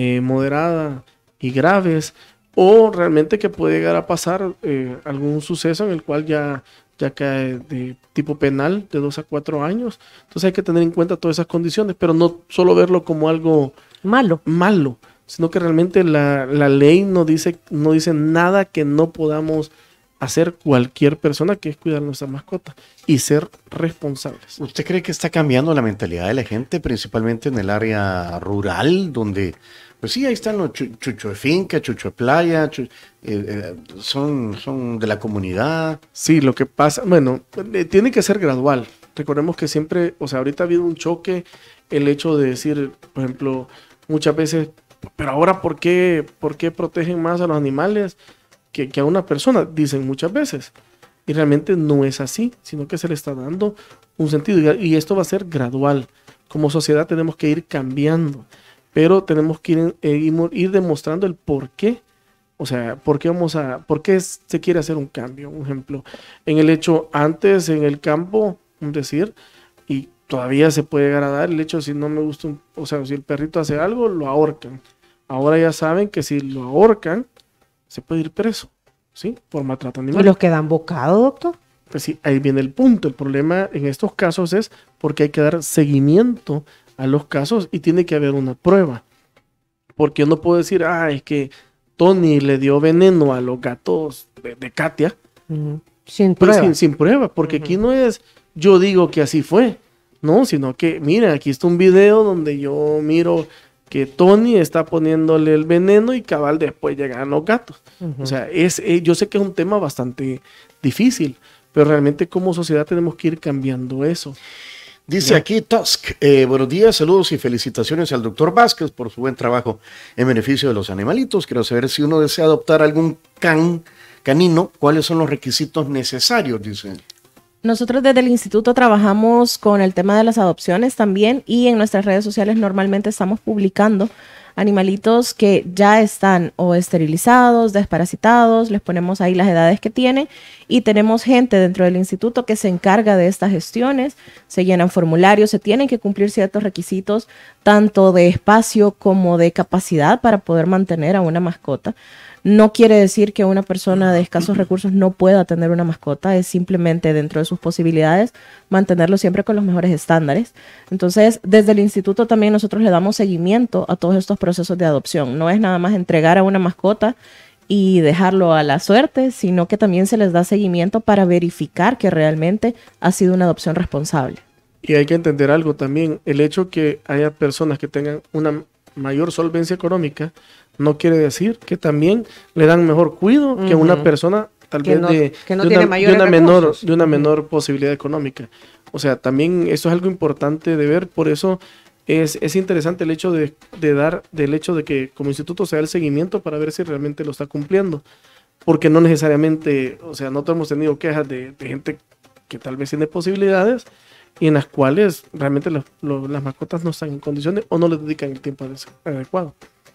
eh, moderada y graves, o realmente que puede llegar a pasar eh, algún suceso en el cual ya, ya cae de tipo penal de dos a cuatro años. Entonces hay que tener en cuenta todas esas condiciones, pero no solo verlo como algo malo, malo sino que realmente la, ley no dice, no dice nada que no podamos hacer cualquier persona que es cuidar nuestra mascota y ser responsables. ¿Usted cree que está cambiando la mentalidad de la gente, principalmente en el área rural, donde pues sí, ahí están los chucho de finca, chucho de playa, eh, eh, son, son de la comunidad. Sí, lo que pasa, bueno, eh, tiene que ser gradual. Recordemos que siempre, o sea, ahorita ha habido un choque el hecho de decir, por ejemplo, muchas veces, pero ahora, ¿por qué, protegen más a los animales que, que a una persona? Dicen muchas veces. Y realmente no es así, sino que se le está dando un sentido. Y esto va a ser gradual. Como sociedad tenemos que ir cambiando pero tenemos que ir, eh, ir, demostrando el por qué. O sea, ¿por qué vamos a, por qué se quiere hacer un cambio? Un ejemplo, en el hecho antes en el campo, un decir, y todavía se puede agradar el hecho si no me gusta, o sea, si el perrito hace algo, lo ahorcan. Ahora ya saben que si lo ahorcan, se puede ir preso, ¿sí? Por maltrato animal. ¿Y los quedan bocados, bocado, doctor? Pues sí, ahí viene el punto. El problema en estos casos es porque hay que dar seguimiento a los casos y tiene que haber una prueba. Porque no puedo decir, ah, es que Tony le dio veneno a los gatos de, Katia. Sin prueba. Sin, sin, prueba, porque aquí no es yo digo que así fue, no, sino que, mira, aquí está un video donde yo miro que Tony está poniéndole el veneno y cabal después llegan los gatos. O sea, es, eh, yo sé que es un tema bastante difícil, pero realmente como sociedad tenemos que ir cambiando eso. Dice aquí Tosk, eh, buenos días, saludos y felicitaciones al doctor Vázquez por su buen trabajo en beneficio de los animalitos. Quiero saber si uno desea adoptar algún can canino, cuáles son los requisitos necesarios, dice. Nosotros desde el instituto trabajamos con el tema de las adopciones también y en nuestras redes sociales normalmente estamos publicando animalitos que ya están o esterilizados, desparasitados, les ponemos ahí las edades que tienen y tenemos gente dentro del instituto que se encarga de estas gestiones, se llenan formularios, se tienen que cumplir ciertos requisitos tanto de espacio como de capacidad para poder mantener a una mascota. No quiere decir que una persona de escasos recursos no pueda tener una mascota, es simplemente dentro de sus posibilidades mantenerlo siempre con los mejores estándares. Entonces, desde el instituto también nosotros le damos seguimiento a todos estos procesos de adopción. No es nada más entregar a una mascota y dejarlo a la suerte, sino que también se les da seguimiento para verificar que realmente ha sido una adopción responsable. Y hay que entender algo también, el hecho que haya personas que tengan una mayor solvencia económica no quiere decir que también le dan mejor cuidado que una persona tal vez de, una, menor, de una menor posibilidad económica. O sea, también eso es algo importante de ver, por eso es, interesante el hecho de, dar, del hecho de que como instituto se da el seguimiento para ver si realmente lo está cumpliendo. Porque no necesariamente, o sea, no hemos tenido quejas de, gente que tal vez tiene posibilidades y en las cuales realmente las mascotas no están en condiciones o no le dedican el tiempo adecuado.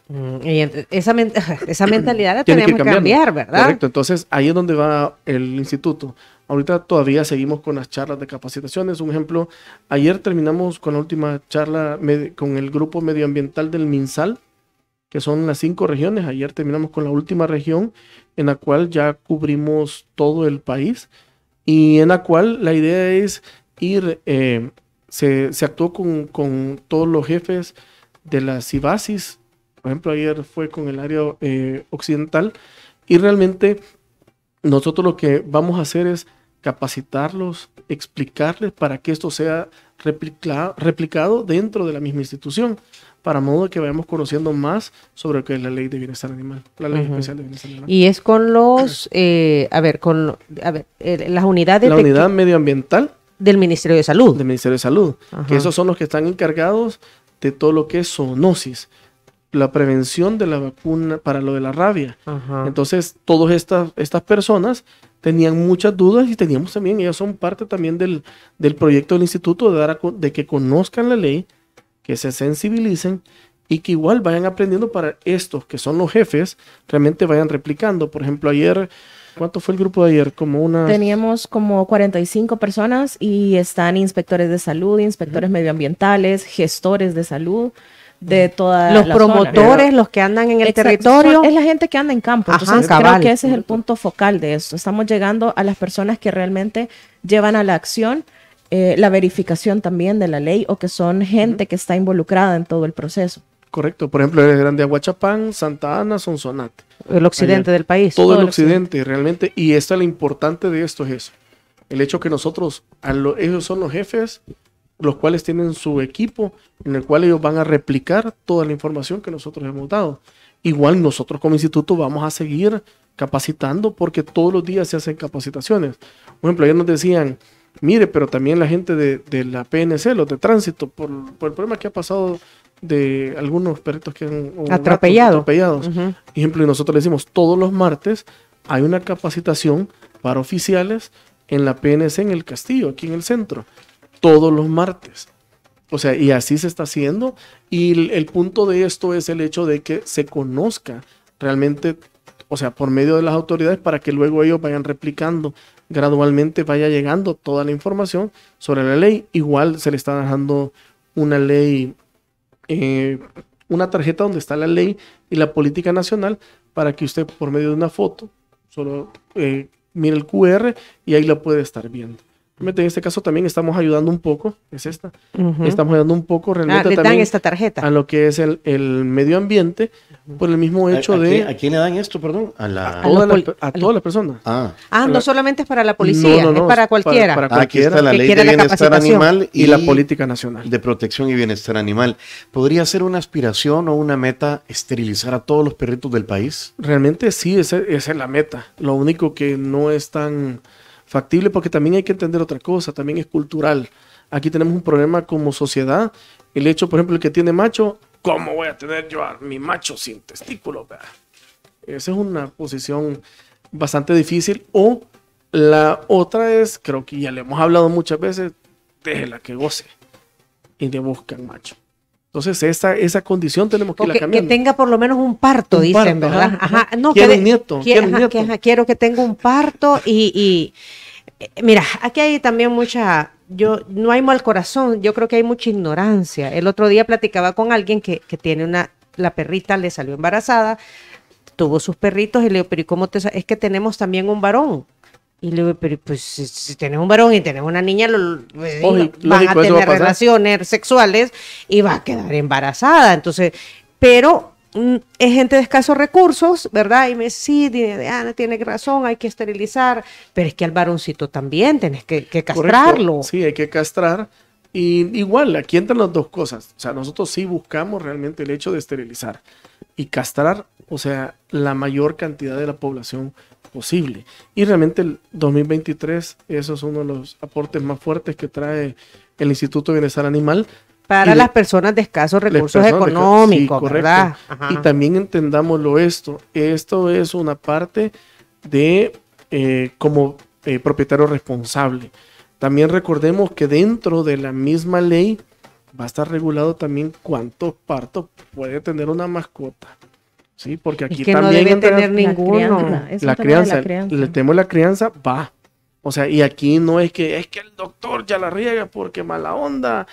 Mm, y esa, esa mentalidad la tenemos que cambiar, ¿verdad? Correcto, entonces ahí es donde va el instituto. Ahorita todavía seguimos con las charlas de capacitaciones. Un ejemplo, ayer terminamos con la última charla con el grupo medioambiental del MinSal, que son las cinco regiones. Ayer terminamos con la última región en la cual ya cubrimos todo el país y en la cual la idea es ir, eh, se, se, actuó con, con todos los jefes de las IBASIS por ejemplo, ayer fue con el área eh, occidental y realmente nosotros lo que vamos a hacer es capacitarlos, explicarles para que esto sea replicado dentro de la misma institución, para modo que vayamos conociendo más sobre lo que es la ley de bienestar animal, la ley especial de bienestar animal. Y es con los, eh, a ver, con a ver, eh, las unidades... La unidad medioambiental. Del Ministerio de Salud. Del Ministerio de Salud, que esos son los que están encargados de todo lo que es zoonosis la prevención de la vacuna para lo de la rabia. Entonces, todas estas, estas personas tenían muchas dudas y teníamos también, ellas son parte también del, del proyecto del instituto de, dar de que conozcan la ley, que se sensibilicen y que igual vayan aprendiendo para estos que son los jefes, realmente vayan replicando. Por ejemplo, ayer, ¿cuánto fue el grupo de ayer? Como una... Teníamos como 45 personas y están inspectores de salud, inspectores medioambientales, gestores de salud de los promotores, los que andan en el territorio. Es la gente que anda en campo. Entonces creo que ese es el punto focal de esto. Estamos llegando a las personas que realmente llevan a la acción eh, la verificación también de la ley o que son gente que está involucrada en todo el proceso. Correcto, por ejemplo, el Grande Aguachapán, Santa Ana, Sonsonate. El occidente del país. Todo, el, occidente, realmente. Y esta lo importante de esto es eso. El hecho que nosotros, ellos son los jefes los cuales tienen su equipo en el cual ellos van a replicar toda la información que nosotros hemos dado. Igual nosotros como instituto vamos a seguir capacitando porque todos los días se hacen capacitaciones. Por ejemplo, ayer nos decían, mire, pero también la gente de, la PNC, los de tránsito, por, el problema que ha pasado de algunos perritos que han Atropellado. atropellados. Ejemplo, y nosotros decimos, todos los martes hay una capacitación para oficiales en la PNC en el Castillo, aquí en el centro todos los martes. O sea, y así se está haciendo. Y el, punto de esto es el hecho de que se conozca realmente, o sea, por medio de las autoridades para que luego ellos vayan replicando gradualmente, vaya llegando toda la información sobre la ley. Igual se le está dejando una ley, eh, una tarjeta donde está la ley y la política nacional para que usted por medio de una foto solo eh, mire el QR y ahí la puede estar viendo en este caso también estamos ayudando un poco, es esta, estamos ayudando un poco realmente ah, esta tarjeta. a lo que es el, medio ambiente por el mismo hecho de... ¿A quién le dan esto, perdón? A, la... a, todas las personas. Ah, ah no solamente es para la policía, es para cualquiera. Ah, aquí está la ley de bienestar animal y, la política nacional. De protección y bienestar animal. ¿Podría ser una aspiración o una meta esterilizar a todos los perritos del país? Realmente sí, esa es la meta. Lo único que no es tan factible porque también hay que entender otra cosa, también es cultural. Aquí tenemos un problema como sociedad. El hecho, por ejemplo, el que tiene macho, ¿cómo voy a tener yo a mi macho sin testículos? Esa es una posición bastante difícil. O la otra es, creo que ya le hemos hablado muchas veces, déjela que goce y le buscan macho. Entonces, esa, esa condición tenemos que cambiar. Que tenga por lo menos un parto, dicen, ¿verdad? No, quiero que, nieto. Quiero, Que, tenga un parto y eh, mira, aquí hay también mucha, yo, no hay mal corazón, yo creo que hay mucha ignorancia. El otro día platicaba con alguien que, tiene una, la perrita le salió embarazada, tuvo sus perritos y le digo, pero ¿y cómo te Es que tenemos también un varón. Y le digo, pero pues si, tienes un varón y tienes una niña, van a tener relaciones sexuales y va a quedar embarazada. Entonces, pero Mm, es gente de escasos recursos, ¿verdad? Y me dice, sí, tiene razón, hay que esterilizar, pero es que al varoncito también tenés que, castrarlo. Sí, hay que castrar. Y igual, aquí entran las dos cosas. O sea, nosotros sí buscamos realmente el hecho de esterilizar y castrar, o sea, la mayor cantidad de la población posible. Y realmente el 2023, eso es uno de los aportes más fuertes que trae el Instituto de Bienestar Animal, para las personas de escasos recursos económicos, ¿verdad? Y también entendámoslo esto, esto es una parte de eh, como eh, propietario responsable. También recordemos que dentro de la misma ley va a estar regulado también cuántos partos puede tener una mascota. Sí, porque aquí también no tener ninguna La crianza, le crianza, la crianza va. O sea, y aquí no es que es que el doctor ya la riega porque mala onda,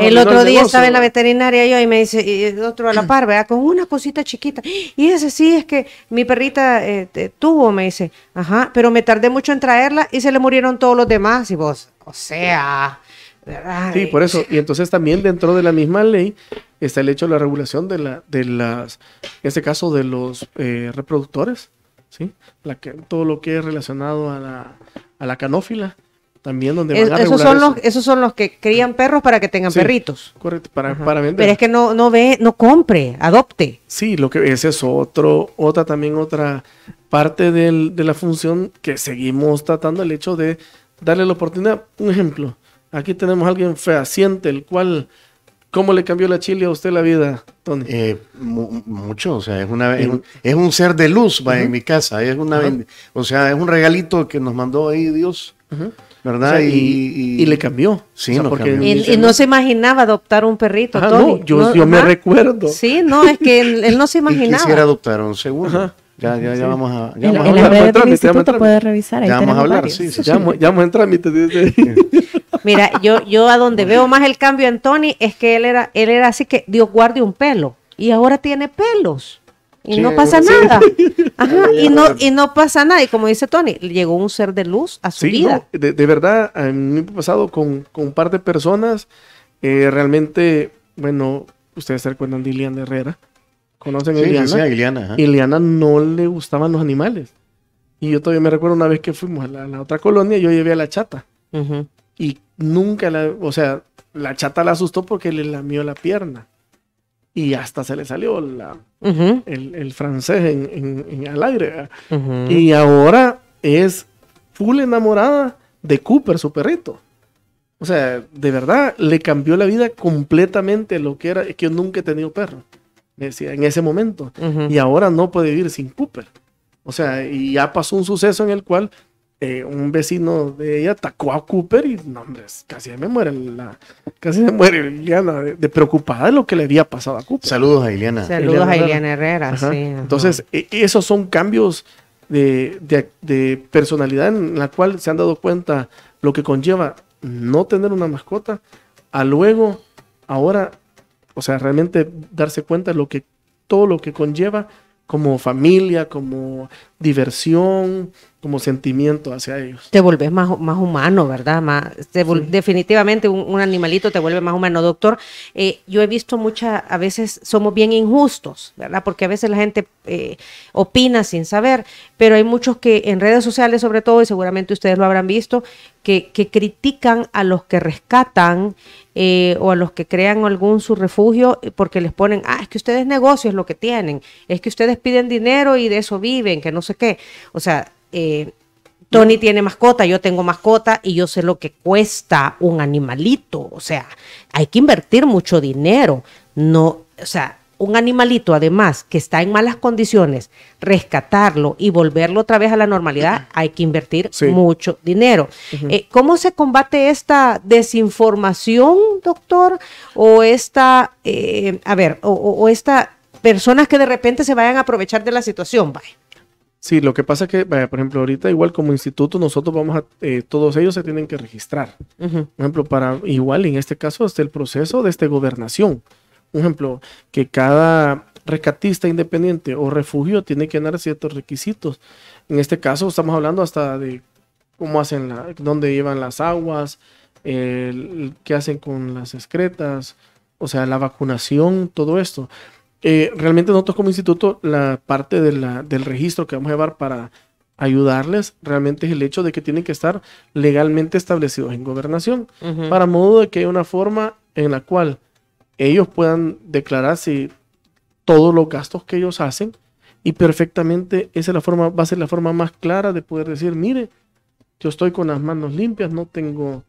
el otro día estaba en la veterinaria yo y me dice, y el otro a la par, Con una cosita chiquita. Y ese sí es que mi perrita este, tuvo, me dice, ajá, pero me tardé mucho en traerla y se le murieron todos los demás. Y vos, o sea, ¿verdad? Sí, por eso. Y entonces también dentro de la misma ley está el hecho de la regulación de, la, de las, en este caso, de los eh, reproductores, ¿sí? que, todo lo que es relacionado a la, a la canófila también donde a esos son los Esos son los que crían perros para que tengan perritos. Correcto, para, para, vender. Pero es que no, ve, no compre, adopte. Sí, lo que ese es otro, otra también otra parte del, de la función que seguimos tratando el hecho de darle la oportunidad. Un ejemplo, aquí tenemos a alguien fehaciente, el cual ¿Cómo le cambió la chile a usted la vida, Tony? Eh, mucho, o sea, es, una, es, un, ser de luz, va, en mi casa. Es una, O sea, es un regalito que nos mandó ahí Dios. Ajá. ¿verdad? y, y, le cambió. porque Y, no se imaginaba adoptar un perrito. Tony. No, yo, yo me recuerdo. Sí, no, es que él, no se imaginaba. quisiera adoptar un seguro. Ya, ya, vamos a. Ya en, vamos a hablar. revisar. Ahí ya vamos a hablar, sí, ya, vamos, vamos en trámite. Mira, yo, yo a donde veo más el cambio en Tony es que él era, él era así que Dios guarde un pelo. Y ahora tiene pelos. Y no pasa nada. y, no, no pasa nada. Y como dice Tony, llegó un ser de luz a su vida. de, verdad, en mí pasado con, con, un par de personas. Eh, realmente, bueno, ustedes se recuerdan de Iliana Herrera. ¿Conocen a Iliana? no le gustaban los animales. Y yo todavía me recuerdo una vez que fuimos a la, otra colonia, yo llevé a la chata. Y nunca la, o sea, la chata la asustó porque le lamió la pierna y hasta se le salió el, francés en, al aire. Y ahora es full enamorada de Cooper, su perrito. O sea, de verdad, le cambió la vida completamente lo que era. que yo nunca he tenido perro, decía, en ese momento. Y ahora no puede vivir sin Cooper. O sea, y ya pasó un suceso en el cual eh, un vecino de ella atacó a Cooper y no, casi me muere la, casi se muere Liliana de, preocupada de lo que le había pasado a Cooper. Saludos a Liliana Saludos a Herrera, Entonces, e, e, esos son cambios de, de, personalidad en la cual se han dado cuenta lo que conlleva no tener una mascota, a luego, ahora, o sea, realmente darse cuenta de lo que, todo lo que conlleva como familia, como diversión, como sentimiento hacia ellos. Te volvés más, más humano, ¿verdad? Más, Definitivamente un, animalito te vuelve más humano. Doctor, eh, yo he visto muchas, a veces somos bien injustos, ¿verdad? Porque a veces la gente eh, opina sin saber, pero hay muchos que en redes sociales sobre todo, y seguramente ustedes lo habrán visto, que, que critican a los que rescatan eh, o a los que crean algún subrefugio, eh, porque les ponen, ah, es que ustedes negocios lo que tienen, es que ustedes piden dinero y de eso viven, que no sé qué. O sea, eh, Tony tiene mascota, yo tengo mascota y yo sé lo que cuesta un animalito. O sea, hay que invertir mucho dinero. No, o sea, un animalito además que está en malas condiciones, rescatarlo y volverlo otra vez a la normalidad, hay que invertir mucho dinero. Eh, ¿Cómo se combate esta desinformación, doctor? O esta, eh, a ver, o, esta o personas que de repente se vayan a aprovechar de la situación, vaya. Sí, lo que pasa es que, vaya, por ejemplo, ahorita igual como instituto nosotros vamos a, eh, todos ellos se tienen que registrar. Por ejemplo, para igual en este caso hasta el proceso de esta gobernación. Por ejemplo, que cada recatista independiente o refugio tiene que dar ciertos requisitos. En este caso estamos hablando hasta de cómo hacen, la, dónde llevan las aguas, qué hacen con las excretas, o sea, la vacunación, todo esto. Eh, realmente nosotros como instituto, la parte de del registro que vamos a llevar para ayudarles realmente es el hecho de que tienen que estar legalmente establecidos en gobernación, para modo de que haya una forma en la cual ellos puedan declarar si todos los gastos que ellos hacen y perfectamente esa es la forma, va a ser la forma más clara de poder decir, mire, yo estoy con las manos limpias, no tengo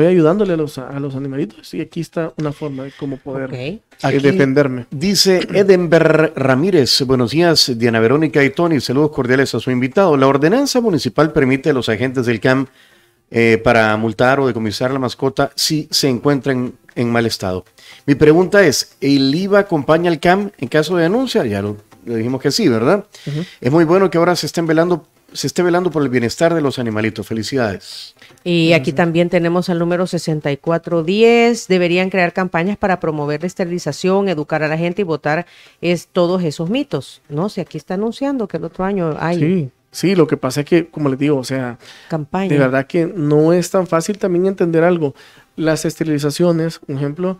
estoy ayudándole a los, a los animalitos y aquí está una forma de cómo poder eh, defenderme. Dice Edenber Ramírez, buenos días Diana Verónica y Tony, saludos cordiales a su invitado. La ordenanza municipal permite a los agentes del CAM eh, para multar o decomisar la mascota si se encuentran en mal estado. Mi pregunta es, ¿el IVA acompaña al CAM en caso de denuncia? Ya lo, dijimos que sí, ¿verdad? Es muy bueno que ahora se estén velando se esté velando por el bienestar de los animalitos. Felicidades. Y aquí también tenemos al número 6410. Deberían crear campañas para promover la esterilización, educar a la gente y votar es, todos esos mitos. No, si aquí está anunciando que el otro año hay. Sí. Sí, lo que pasa es que, como les digo, o sea, Campaña. de verdad que no es tan fácil también entender algo. Las esterilizaciones, un ejemplo,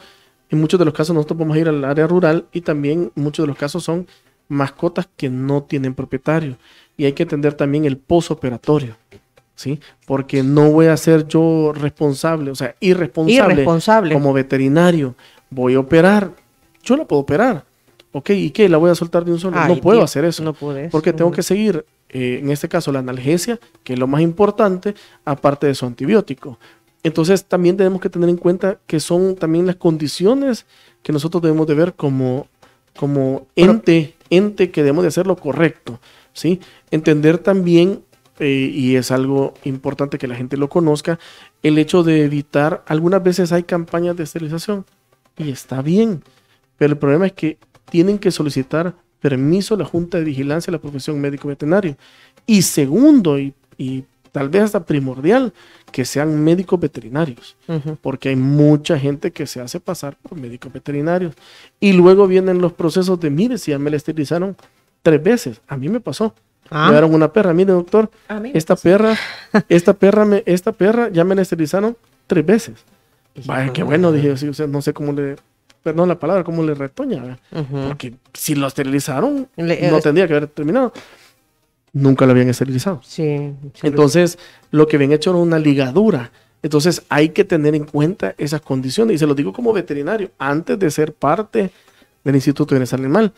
en muchos de los casos nosotros podemos ir al área rural y también muchos de los casos son mascotas que no tienen propietario. Y hay que entender también el operatorio. Porque no voy a ser yo responsable, o sea, irresponsable, como veterinario. Voy a operar, yo la puedo operar. Ok, ¿y qué? ¿La voy a soltar de un solo? no puedo hacer eso. Porque tengo que seguir, eh, en este caso, la analgesia, que es lo más importante, aparte de su antibiótico. Entonces, también tenemos que tener en cuenta que son también las condiciones que nosotros debemos de ver como, como ente, ente que debemos de hacer lo correcto, ¿sí? Entender también eh, y es algo importante que la gente lo conozca, el hecho de evitar, algunas veces hay campañas de esterilización y está bien, pero el problema es que tienen que solicitar permiso a la Junta de Vigilancia de la Profesión Médico Veterinario. Y segundo, y, tal vez hasta primordial, que sean médicos veterinarios, porque hay mucha gente que se hace pasar por médicos veterinarios. Y luego vienen los procesos de, mire, si ya me la esterilizaron tres veces, a mí me pasó. Ah. Me dieron una perra. Mire, doctor, esta perra, esta perra, esta perra ya me la esterilizaron tres veces. Vaya, qué bueno, dije yo, no sé cómo le, perdón la palabra, cómo le retoña. Porque si lo esterilizaron, no eh, tendría que haber terminado. Nunca lo habían esterilizado. Sí. Entonces, lo que habían hecho era una ligadura. Entonces, hay que tener en cuenta esas condiciones. Y se lo digo como veterinario, antes de ser parte del Instituto de Bienestar Animal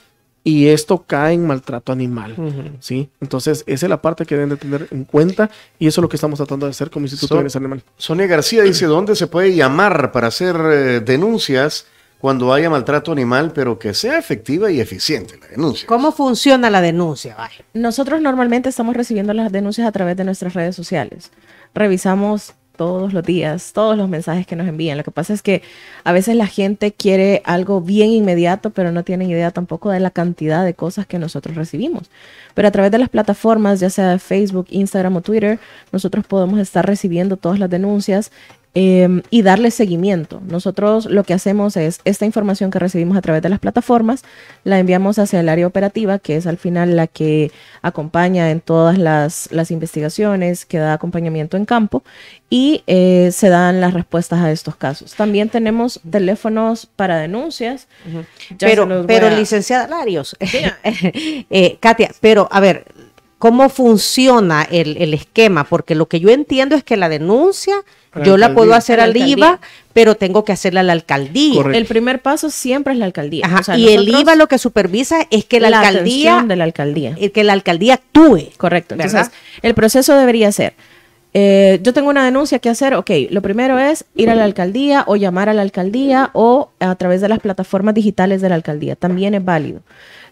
y esto cae en maltrato animal, ¿sí? Entonces, esa es la parte que deben de tener en cuenta y eso es lo que estamos tratando de hacer como Instituto de Animal. Sonia García dice, ¿dónde se puede llamar para hacer eh, denuncias? cuando haya maltrato animal, pero que sea efectiva y eficiente la denuncia. ¿Cómo funciona la denuncia? Nosotros normalmente estamos recibiendo las denuncias a través de nuestras redes sociales. Revisamos todos los días, todos los mensajes que nos envían. Lo que pasa es que a veces la gente quiere algo bien inmediato, pero no tienen idea tampoco de la cantidad de cosas que nosotros recibimos. Pero a través de las plataformas, ya sea Facebook, Instagram o Twitter, nosotros podemos estar recibiendo todas las denuncias Em, y darle seguimiento. Nosotros lo que hacemos es esta información que recibimos a través de las plataformas, la enviamos hacia el área operativa, que es al final la que acompaña en todas las, investigaciones, que da acompañamiento en campo y eh, se dan las respuestas a estos casos. También tenemos teléfonos para denuncias. Pero, pero licenciada Larios, eh, Katia, pero a ver, ¿cómo funciona el esquema? Porque lo que yo entiendo es que la denuncia yo la, puedo hacer al IVA, pero tengo que hacerla a la alcaldía. El primer paso siempre es la alcaldía. y el IVA lo que supervisa es que la, alcaldía. de la alcaldía. Eh, que la alcaldía actúe. Correcto. Entonces, el proceso debería ser. Eh, yo tengo una denuncia que hacer, ok, lo primero es ir a la alcaldía o llamar a la alcaldía o a través de las plataformas digitales de la alcaldía, también es válido.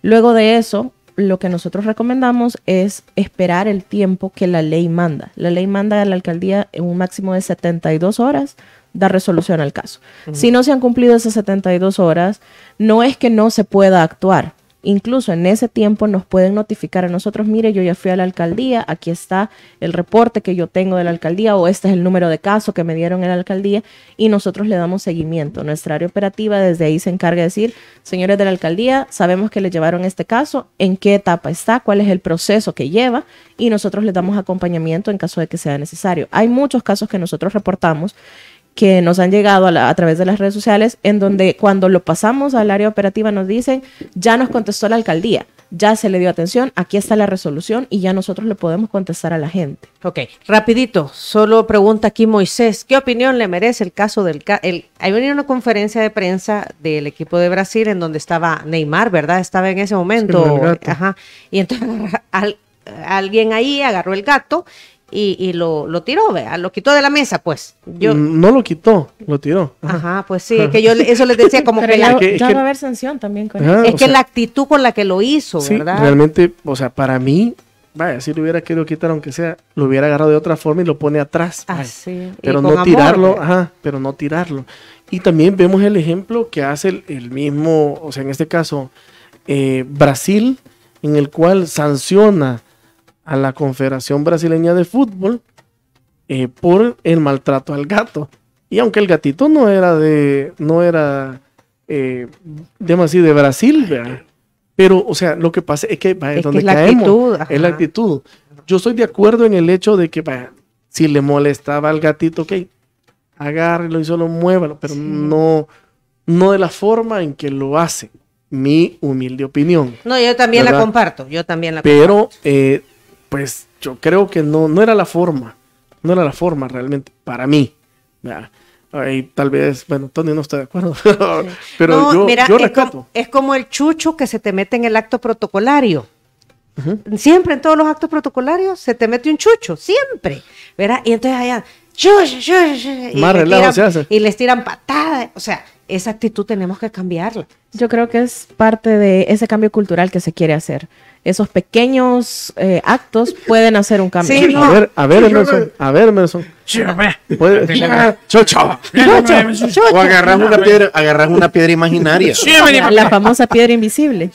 Luego de eso, lo que nosotros recomendamos es esperar el tiempo que la ley manda. La ley manda a la alcaldía en un máximo de 72 horas dar resolución al caso. Si no se han cumplido esas 72 horas, no es que no se pueda actuar, incluso en ese tiempo nos pueden notificar a nosotros, mire, yo ya fui a la alcaldía, aquí está el reporte que yo tengo de la alcaldía o este es el número de caso que me dieron en la alcaldía y nosotros le damos seguimiento. Nuestra área operativa desde ahí se encarga de decir, señores de la alcaldía, sabemos que le llevaron este caso, en qué etapa está, cuál es el proceso que lleva y nosotros le damos acompañamiento en caso de que sea necesario. Hay muchos casos que nosotros reportamos que nos han llegado a, través de las redes sociales, en donde cuando lo pasamos al área operativa nos dicen, ya nos contestó la alcaldía, ya se le dio atención, aquí está la resolución y ya nosotros le podemos contestar a la gente. Ok, rapidito, solo pregunta aquí Moisés, ¿qué opinión le merece el caso del... hay una conferencia de prensa del equipo de Brasil en donde estaba Neymar, ¿verdad? Estaba en ese momento. Ajá. Y entonces al, alguien ahí agarró el gato y, lo, lo, tiró, Lo quitó de la mesa, pues. Yo... Mm, no lo quitó, lo tiró. Ajá, pues sí, es que yo eso les decía como que... va a haber sanción también Es que la actitud con la que lo hizo, ¿verdad? Realmente, o sea, para mí, vaya, si lo hubiera querido quitar, aunque sea, lo hubiera agarrado de otra forma y lo pone atrás. así ah, Pero no tirarlo, pues. ajá, pero no tirarlo. Y también vemos el ejemplo que hace el, mismo, o sea, en este caso, eh, Brasil, en el cual sanciona a la Confederación Brasileña de Fútbol eh, por el maltrato al gato. Y aunque el gatito no era de, no era, eh, así, de Brasil, ¿verdad? Pero, o sea, lo que pasa es que, es la actitud, es la actitud. Yo estoy de acuerdo en el hecho de que, vaya, si le molestaba al gatito, ok, agárrelo y solo muévalo, pero no, no de la forma en que lo hace. Mi humilde opinión. No, yo también la comparto, yo también la comparto. Pero, eh, pues yo creo que no, no era la forma, no era la forma realmente para mí. Y tal vez, bueno, Tony no está de acuerdo, pero, yo, es, como, el chucho que se te mete en el acto protocolario. Siempre en todos los actos protocolarios se te mete un chucho, siempre, ¿verdad? Y entonces allá, Más les se hace. y les tiran patadas, o sea, esa actitud tenemos que cambiarla. Yo creo que es parte de ese cambio cultural que se quiere hacer. Esos pequeños eh, actos pueden hacer un cambio. a ver A ver, a ver, Emerson, a ver, O agarras una piedra, agarras una piedra imaginaria. La famosa piedra invisible.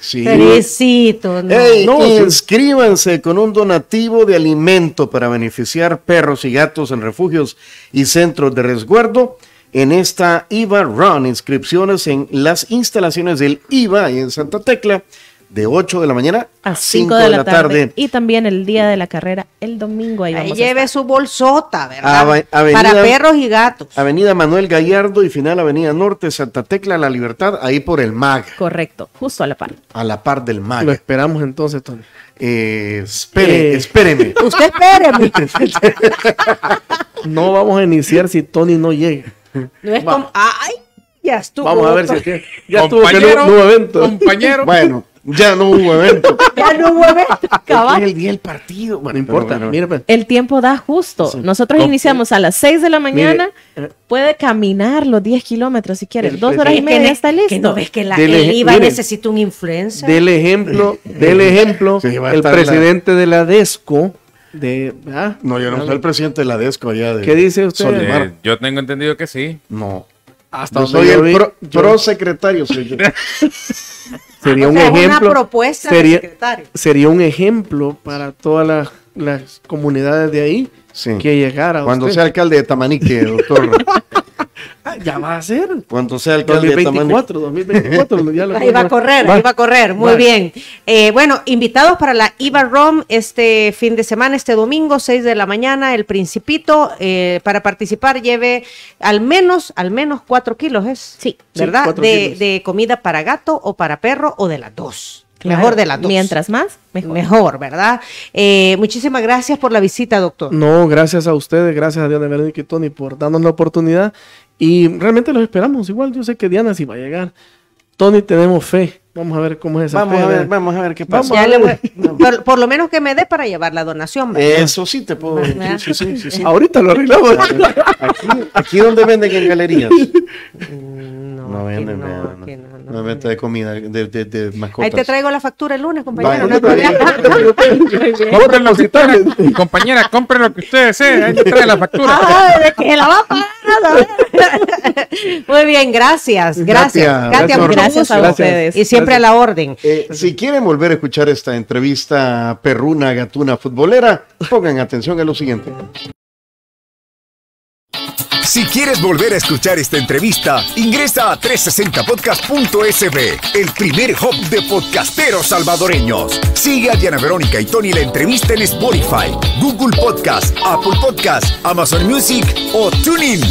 Sí. Felicito. no, inscríbanse con un donativo de alimento para beneficiar perros y gatos en refugios y centros de resguardo en esta IVA Run, inscripciones en las instalaciones del IVA en Santa Tecla, de 8 de la mañana a 5 de, la tarde. Y también el día de la carrera, el domingo. Ahí, lleve su bolsota, ¿verdad? Para perros y gatos. Avenida Manuel Gallardo y final Avenida Norte, Santa Tecla, La Libertad, ahí por el MAG. Correcto, justo a la par. A la par del MAG. Lo esperamos entonces, Tony. Eh, espere, eh. espéreme. Usted espéreme. no vamos a iniciar si Tony no llega. No es como. ¡Ay! Ya estuvo. Vamos a ver si es que. Ya estuvo no, hubo evento. Compañero. Bueno, ya no hubo evento. ya no hubo evento, cabrón. Es el día del partido. no importa. Bueno, mira, pues. El tiempo da justo. Nosotros iniciamos a las 6 de la mañana. Eh. puede caminar los 10 kilómetros si quieres. Dos horas y media está listo. Que no ves que la, del, el IVA necesita un influencer. Del ejemplo, del ejemplo, el presidente de la DESCO de ah, No, yo no soy el presidente de la DESCO allá de ¿Qué dice usted? Eh, yo tengo entendido que sí. No. Hasta yo soy el prosecretario. Soy yo. sería un ejemplo. Una propuesta sería, sería un ejemplo para todas las, comunidades de ahí que llegara. Cuando sea alcalde de Tamanique, doctor Ah, ya va a ser. Cuando sea el 2024, 2024. ahí va a correr, a correr. Muy bien. Eh, bueno, invitados para la IVA ROM este fin de semana, este domingo, 6 de la mañana, el Principito. Eh, para participar, lleve al menos, al menos 4 kilos, ¿es? Sí. ¿Verdad? de, de comida para gato o para perro o de las dos. Mejor de las dos. Mientras más, mejor. ¿verdad? Eh, muchísimas gracias por la visita, doctor. No, gracias a ustedes, gracias a Diana Verónica y Tony por darnos la oportunidad. Y realmente los esperamos. Igual yo sé que Diana sí va a llegar. Tony, tenemos fe. Vamos a ver cómo es esa Vamos a ver, vamos a ver qué pasa. Por, lo menos que me dé para llevar la donación. Eso sí te puedo sí, sí, sí, Ahorita lo arreglamos. Aquí, aquí donde venden en galerías. no venden No, de comida, de, de, de, mascotas. Ahí te traigo la factura el lunes, compañero. no Compañera, compre lo que ustedes desee. Ahí te trae la factura. de que la va a pagar. Muy bien, gracias. Gracias. gracias, a ustedes. Y siempre a la orden. Eh, si quieren volver a escuchar esta entrevista perruna, gatuna, futbolera, pongan atención a lo siguiente. Si quieres volver a escuchar esta entrevista, ingresa a 360podcast.sb, el primer hub de podcasteros salvadoreños. Sigue a Diana Verónica y Tony la entrevista en Spotify, Google Podcast, Apple Podcast, Amazon Music o TuneIn.